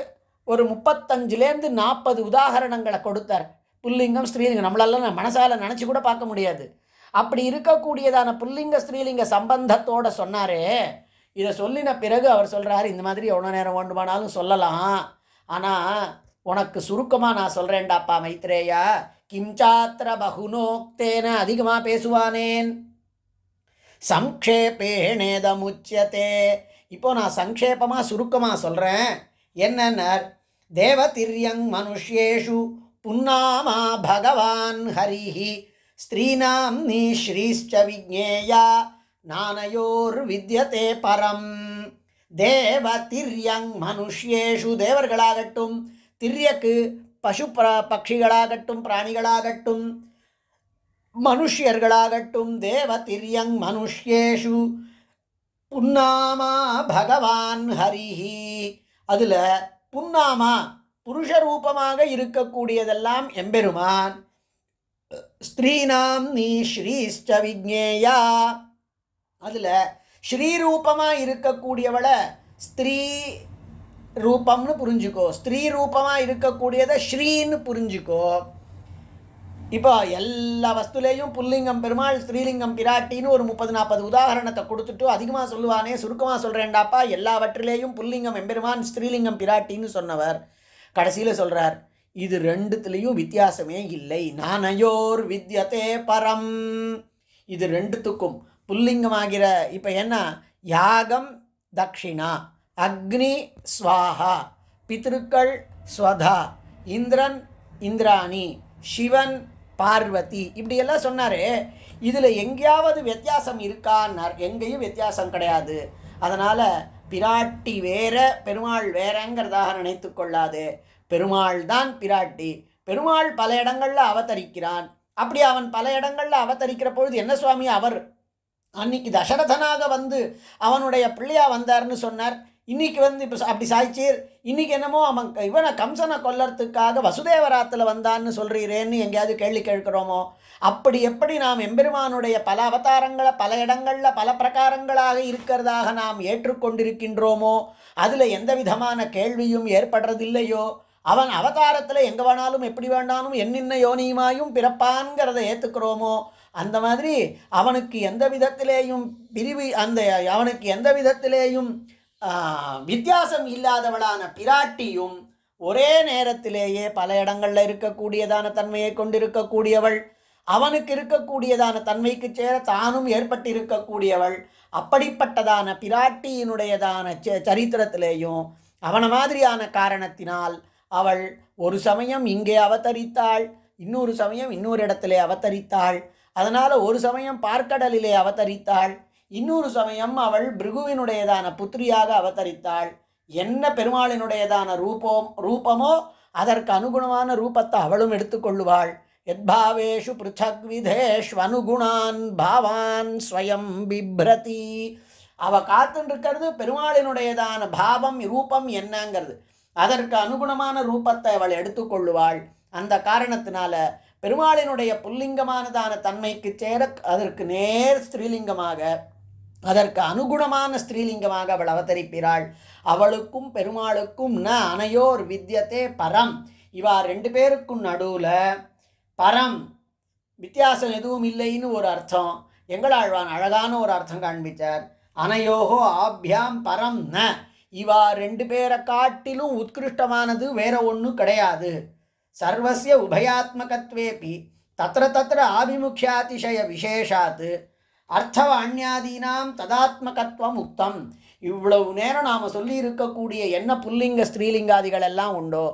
Speaker 1: ஒரு முப்பத்தஞ்சுலேருந்து நாற்பது உதாகரணங்களை கொடுத்தார் புல்லிங்கம் ஸ்ரீலிங்கம் நம்மளால மனசால் நினச்சி கூட பார்க்க முடியாது அப்படி இருக்கக்கூடியதான புல்லிங்க ஸ்திரீலிங்க சம்பந்தத்தோட சொன்னாரே இதை சொல்லின பிறகு அவர் சொல்கிறாரு இந்த மாதிரி எவ்வளோ நேரம் வேண்டுமானாலும் சொல்லலாம் ஆனால் உனக்கு சுருக்கமாக நான் சொல்கிறேன்டாப்பா மைத்ரேயா கிம்சாத்திர பகுனோக்தேன அதிகமாக பேசுவானேன் சங்கேபேணேதமுச்சியத்தே இப்போ நான் சங்கேபமாக சுருக்கமாக சொல்கிறேன் என்னன்னார் தேவதிரியங் மனுஷேஷு புன்னாமா பகவான் ஹரிஹி நீ ஸ்ரீஷ்ச விஜேயா நானையோர் வித்யதே பரம் தேவ திரியங் மனுஷ்யேஷு தேவர்களாகட்டும் திரியக்கு பசு பட்சிகளாகட்டும் பிராணிகளாகட்டும் மனுஷ்யர்களாகட்டும் தேவ திரியங் மனுஷ்யேஷு புன்னாமா பகவான் ஹரிஹி அதில் புன்னாமா புருஷரூபமாக இருக்கக்கூடியதெல்லாம் எம்பெருமான் நீ ஸ்ரீஷ்ட விக்னேயா அதில் ஸ்ரீரூபமாக இருக்கக்கூடியவளை ஸ்திரீ ரூபம்னு புரிஞ்சுக்கோ ஸ்திரீ ரூபமாக இருக்கக்கூடியதை ஸ்ரீன்னு புரிஞ்சுக்கோ இப்போ எல்லா வஸ்துலேயும் புல்லிங்கம் பெருமாள் ஸ்ரீலிங்கம் பிராட்டின்னு ஒரு முப்பது நாற்பது உதாரணத்தை கொடுத்துட்டு அதிகமாக சொல்லுவானே சுருக்கமாக சொல்கிறேன்டாப்பா எல்லாவற்றிலேயும் புல்லிங்கம் எம்பெருமான் ஸ்ரீலிங்கம் பிராட்டின்னு சொன்னவர் கடைசியில் சொல்கிறார் இது ரெண்டுத்துலேயும் வித்தியாசமே இல்லை நானையோர் வித்யத்தே பரம் இது ரெண்டுத்துக்கும் புல்லிங்கமாகிற இப்போ என்ன யாகம் தக்ஷிணா அக்னி ஸ்வாஹா பித்திருக்கள் ஸ்வதா இந்திரன் இந்திராணி சிவன் பார்வதி இப்படியெல்லாம் சொன்னார் இதில் எங்கேயாவது வித்தியாசம் இருக்கான்னார் எங்கேயும் வித்தியாசம் கிடையாது அதனால் பிராட்டி வேற பெருமாள் வேறங்கிறதாக நினைத்து கொள்ளாது பெருமாள் தான் பிராட்டி பெருமாள் பல இடங்களில் அவதரிக்கிறான் அப்படி அவன் பல இடங்களில் அவதரிக்கிற பொழுது என்ன சுவாமி அவர் அன்னைக்கு தசரதனாக வந்து அவனுடைய பிள்ளையாக வந்தார்னு சொன்னார் இன்னைக்கு வந்து இப்போ அப்படி சாய்ச்சீர் இன்றைக்கி என்னமோ அவன் இவனை கம்சனை கொல்லறதுக்காக வசுதேவராத்தில் வந்தான்னு சொல்கிறீரேன்னு எங்கேயாவது கேள்வி கேட்கிறோமோ அப்படி எப்படி நாம் எம்பெருமானுடைய பல அவதாரங்களை பல இடங்களில் பல பிரகாரங்களாக இருக்கிறதாக நாம் ஏற்றுக்கொண்டிருக்கின்றோமோ அதில் எந்த விதமான கேள்வியும் ஏற்படுறதில்லையோ அவன் அவதாரத்தில் எங்கே வேணாலும் எப்படி வேண்டாலும் என்னென்ன யோனியுமாயும் பிறப்பான்கிறத ஏற்றுக்கிறோமோ அந்த மாதிரி அவனுக்கு எந்த விதத்திலேயும் பிரிவு அந்த அவனுக்கு எந்த விதத்திலேயும் வித்தியாசம் இல்லாதவளான பிராட்டியும் ஒரே நேரத்திலேயே பல இடங்களில் இருக்கக்கூடியதான தன்மையை கொண்டிருக்கக்கூடியவள் அவனுக்கு இருக்கக்கூடியதான தன்மைக்கு சேர தானும் ஏற்பட்டிருக்கக்கூடியவள் அப்படிப்பட்டதான பிராட்டியினுடையதான சரித்திரத்திலேயும் அவனை மாதிரியான காரணத்தினால் அவள் ஒரு சமயம் இங்கே அவதரித்தாள் இன்னொரு சமயம் இன்னொரு இடத்திலே அவதரித்தாள் அதனால் ஒரு சமயம் பார்க்கடலிலே அவதரித்தாள் இன்னொரு சமயம் அவள் பிருகுவினுடையதான புத்திரியாக அவதரித்தாள் என்ன பெருமாளினுடையதான ரூபம் ரூபமோ அதற்கு அனுகுணமான ரூபத்தை அவளும் எடுத்துக்கொள்ளுவாள் எத்பாவேஷு பிருத்தக் விதேஷ்வனுகுணான் பாவான் ஸ்வயம் பிப்ரதி அவள் காத்துன்னு இருக்கிறது பெருமாளினுடையதான பாவம் ரூபம் என்னங்கிறது அதற்கு அனுகுணமான ரூபத்தை அவள் எடுத்துக்கொள்ளுவாள் அந்த காரணத்தினால பெருமாளினுடைய புல்லிங்கமானதான தன்மைக்கு சேர அதற்கு நேர் ஸ்திரீலிங்கமாக அதற்கு அனுகுணமான ஸ்திரீலிங்கமாக அவள் அவதரிப்பிறாள் அவளுக்கும் பெருமாளுக்கும் ந அனையோர் வித்தியத்தே பரம் இவா ரெண்டு பேருக்கும் நடுவில் பரம் வித்தியாசம் எதுவும் இல்லைன்னு ஒரு அர்த்தம் எங்களாழ்வான் அழகான ஒரு அர்த்தம் காண்பித்தார் அனையோகோ ஆப்யாம் பரம் ந இவா ரெண்டு பேரை காட்டிலும் உத்கிருஷ்டமானது வேற ஒன்றும் கிடையாது சர்வசிய உபயாத்மகத்வேபி தத்திர தத்திர ஆபிமுக்கியாதிசய விசேஷாத்து அர்த்தவாண்யாதீனாம் ததாத்மகத்துவம் உத்தம் இவ்வளவு நேரம் நாம் சொல்லியிருக்கக்கூடிய என்ன புல்லிங்க ஸ்ரீலிங்காதிகள் எல்லாம் உண்டோ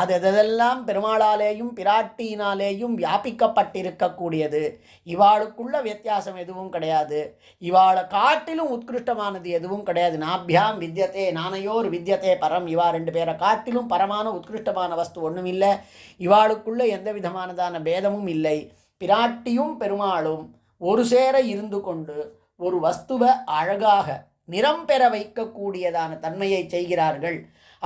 Speaker 1: அது எதெல்லாம் பெருமாளாலேயும் பிராட்டியினாலேயும் வியாபிக்கப்பட்டிருக்கக்கூடியது இவாளுக்குள்ள வித்தியாசம் எதுவும் கிடையாது இவாளை காட்டிலும் உத்கிருஷ்டமானது எதுவும் கிடையாது நாபியாம் வித்தியத்தே நானையோர் வித்தியத்தே பரம் இவா ரெண்டு பேரை காட்டிலும் பரமான உத்கிருஷ்டமான வஸ்து ஒன்றும் இல்லை இவாளுக்குள்ள எந்த விதமானதான பேதமும் இல்லை பிராட்டியும் பெருமாளும் ஒரு சேர இருந்து கொண்டு ஒரு வஸ்துவை அழகாக நிறம் பெற வைக்கக்கூடியதான தன்மையை செய்கிறார்கள்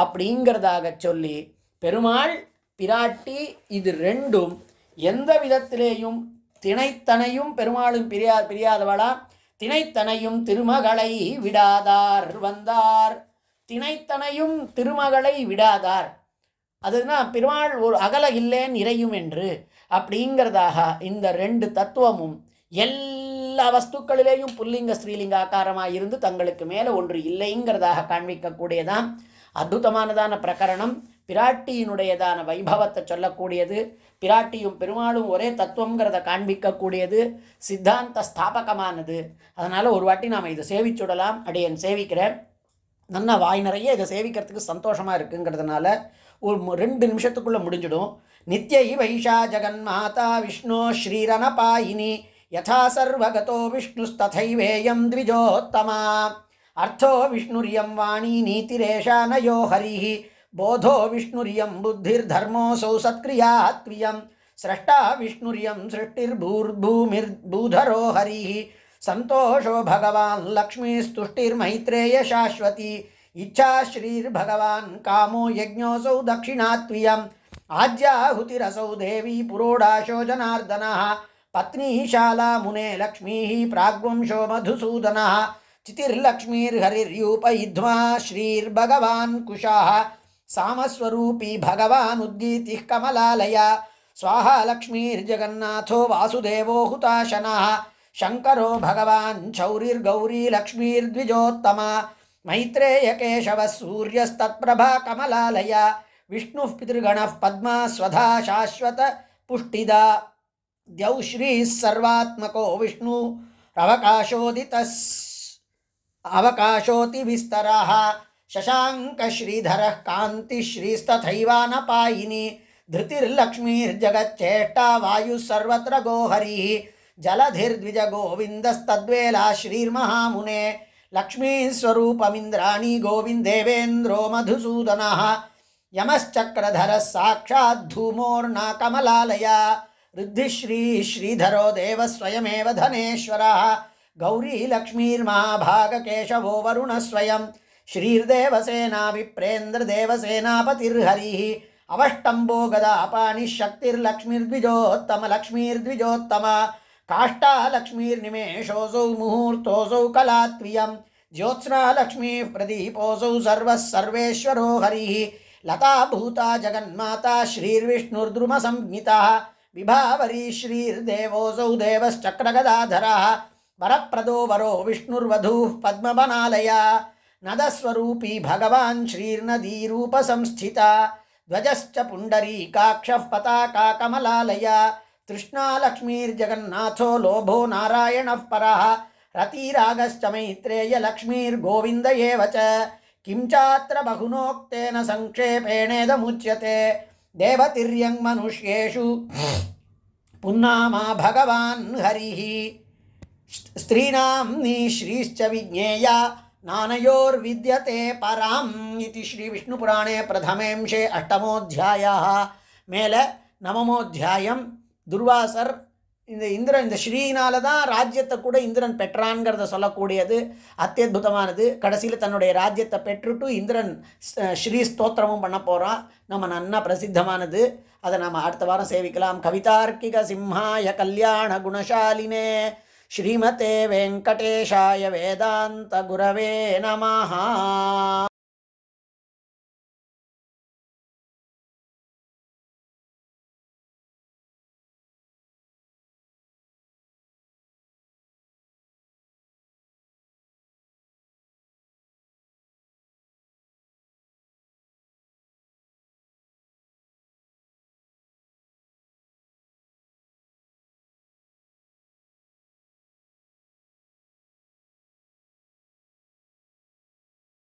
Speaker 1: அப்படிங்கிறதாக சொல்லி பெருமாள் பிராட்டி இது ரெண்டும் எந்த விதத்திலேயும் திணைத்தனையும் பெருமாளும் பிரியா பிரியாதவளா திணைத்தனையும் திருமகளை விடாதார் வந்தார் திணைத்தனையும் திருமகளை விடாதார் அதுனா பெருமாள் ஒரு அகல இல்லேன் இறையும் என்று அப்படிங்கிறதாக இந்த ரெண்டு தத்துவமும் எல்லா வஸ்துக்களிலேயும் புல்லிங்க ஸ்ரீலிங்க ஆக்காரமாக இருந்து தங்களுக்கு மேலே ஒன்று இல்லைங்கிறதாக காண்பிக்கக்கூடியதான் அற்புதமானதான பிரகரணம் பிராட்டியினுடையதான வைபவத்தை சொல்லக்கூடியது பிராட்டியும் பெருமாளும் ஒரே தத்துவங்கிறத காண்பிக்கக்கூடியது சித்தாந்த ஸ்தாபகமானது அதனால் ஒரு வாட்டி நாம் இதை சேவிச்சுடலாம் அடியன் சேவிக்கிறேன் நல்லா வாய் நிறைய இதை சேவிக்கிறதுக்கு சந்தோஷமாக இருக்குங்கிறதுனால ஒரு ரெண்டு நிமிஷத்துக்குள்ளே முடிஞ்சிடும் நித்யை வைஷா ஜெகன் மாதா விஷ்ணு ஸ்ரீரணபாயினி யதா சர்வகதோ விஷ்ணு விஷ்ணுஸ்ததைவேயம் த்விஜோத்தமா அர்த்தோ விஷ்ணுரியம் வாணி நீதிரேஷா நயோ ஹரிஹி बोधो विष्णुरियं बुद्धिर्धर्मोऽसौ सत्क्रिया सृष्टा विष्णुरियं सृष्टिर्भूर्भूमिर्भूधरो हरिः संतोषो भगवान् लक्ष्मीस्तुष्टिर्मैत्रेय शाश्वती इच्छा श्रीर्भगवान् कामो यज्ञोऽसौ दक्षिणात्वियम् आज्याहुतिरसौ देवी पुरोडाशो जनार्दनः पत्नी शाला मुने लक्ष्मीः प्राग्वंशो मधुसूदनः चितिर्लक्ष्मीर्हरिर्यूपयिध्वा श्रीर्भगवान् कुशाः सामस्वरूपी भगवानुद्गीतिः कमलालय स्वाहा लक्ष्मीर्जगन्नाथो वासुदेवो हुताशनः शङ्करो भगवान् मैत्रेय केशव सूर्यस्तत्प्रभा कमलालय विष्णुः पितृगणः पद्मा स्वधा शाश्वत पुष्टिदा द्यौश्रीः सर्वात्मको विष्णु अवकाशोदितस् श्रीधर शशाङ्कश्रीधरः कान्तिश्रीस्तथैवानपायिनी धृतिर्लक्ष्मीर्जगच्चेष्टा वायुः सर्वत्र गोहरिः जलधिर्द्विजगोविन्दस्तद्वेला श्रीर्महामुने लक्ष्मीस्वरूपमिन्द्राणी गोविन्देवेन्द्रो मधुसूदनः यमश्चक्रधरः साक्षाद्धूमोर्नाकमलालया ऋद्धिश्रीश्रीधरो देवस्वयमेव धनेश्वरः गौरीलक्ष्मीर्महाभागकेशवो स्वयं श्रीर्देवसेनाभिप्रेन्द्रदेवसेनापतिर्हरिः अवष्टम्बो गदापाणिशक्तिर्लक्ष्मीर्द्विजोत्तमलक्ष्मीर्द्विजोत्तम काष्ठालक्ष्मीर्निमेषोऽसौ मुहूर्तोऽसौ कलात्वियं ज्योत्स्नालक्ष्मीः प्रदीपोऽसौ सर्वः सर्वेश्वरो हरिः लता भूता जगन्माता श्रीर्विष्णुर्द्रुमसंज्ञितः विभावरी श्रीर्देवोऽसौ देवश्चक्रगदाधरः वरप्रदो वरो विष्णुर्वधूः पद्मबनालया नदस्वरूपी भगवान् श्रीर्नदीरूपसंस्थिता ध्वजश्च पुण्डरीकाक्षः पताका कमलालया तृष्णालक्ष्मीर्जगन्नाथो लोभो नारायणः परः रतिरागश्च मैत्रेयलक्ष्मीर्गोविन्द एव च किं चात्र बहुनोक्तेन सङ्क्षेपेणेदमुच्यते देवतिर्यङ्मनुष्येषु पुन्नामा भगवान् हरिः स्त्रीणाम्नी श्रीश्च विज्ञेया நானையோர் பராம் இது ஸ்ரீ விஷ்ணு புராணே பிரதமேம்சே அஷ்டமோத்தியாய மேல நவமோத்தியாயம் துர்வாசர் இந்த இந்திரன் இந்த ஸ்ரீனால தான் ராஜ்யத்தை கூட இந்திரன் பெற்றான்ங்கிறத சொல்லக்கூடியது அத்தியுதமானது கடைசியில் தன்னுடைய ராஜ்யத்தை பெற்றுட்டு இந்திரன் ஸ்ரீ ஸ்தோத்திரமும் பண்ண போகிறான் நம்ம நன்னா பிரசித்தமானது அதை நம்ம அடுத்த வாரம் சேவிக்கலாம் கவிதார்க்கிக சிம்ஹாய கல்யாண குணசாலினே श्रीमते वेङ्कटेशाय वेदान्तगुरवे नमः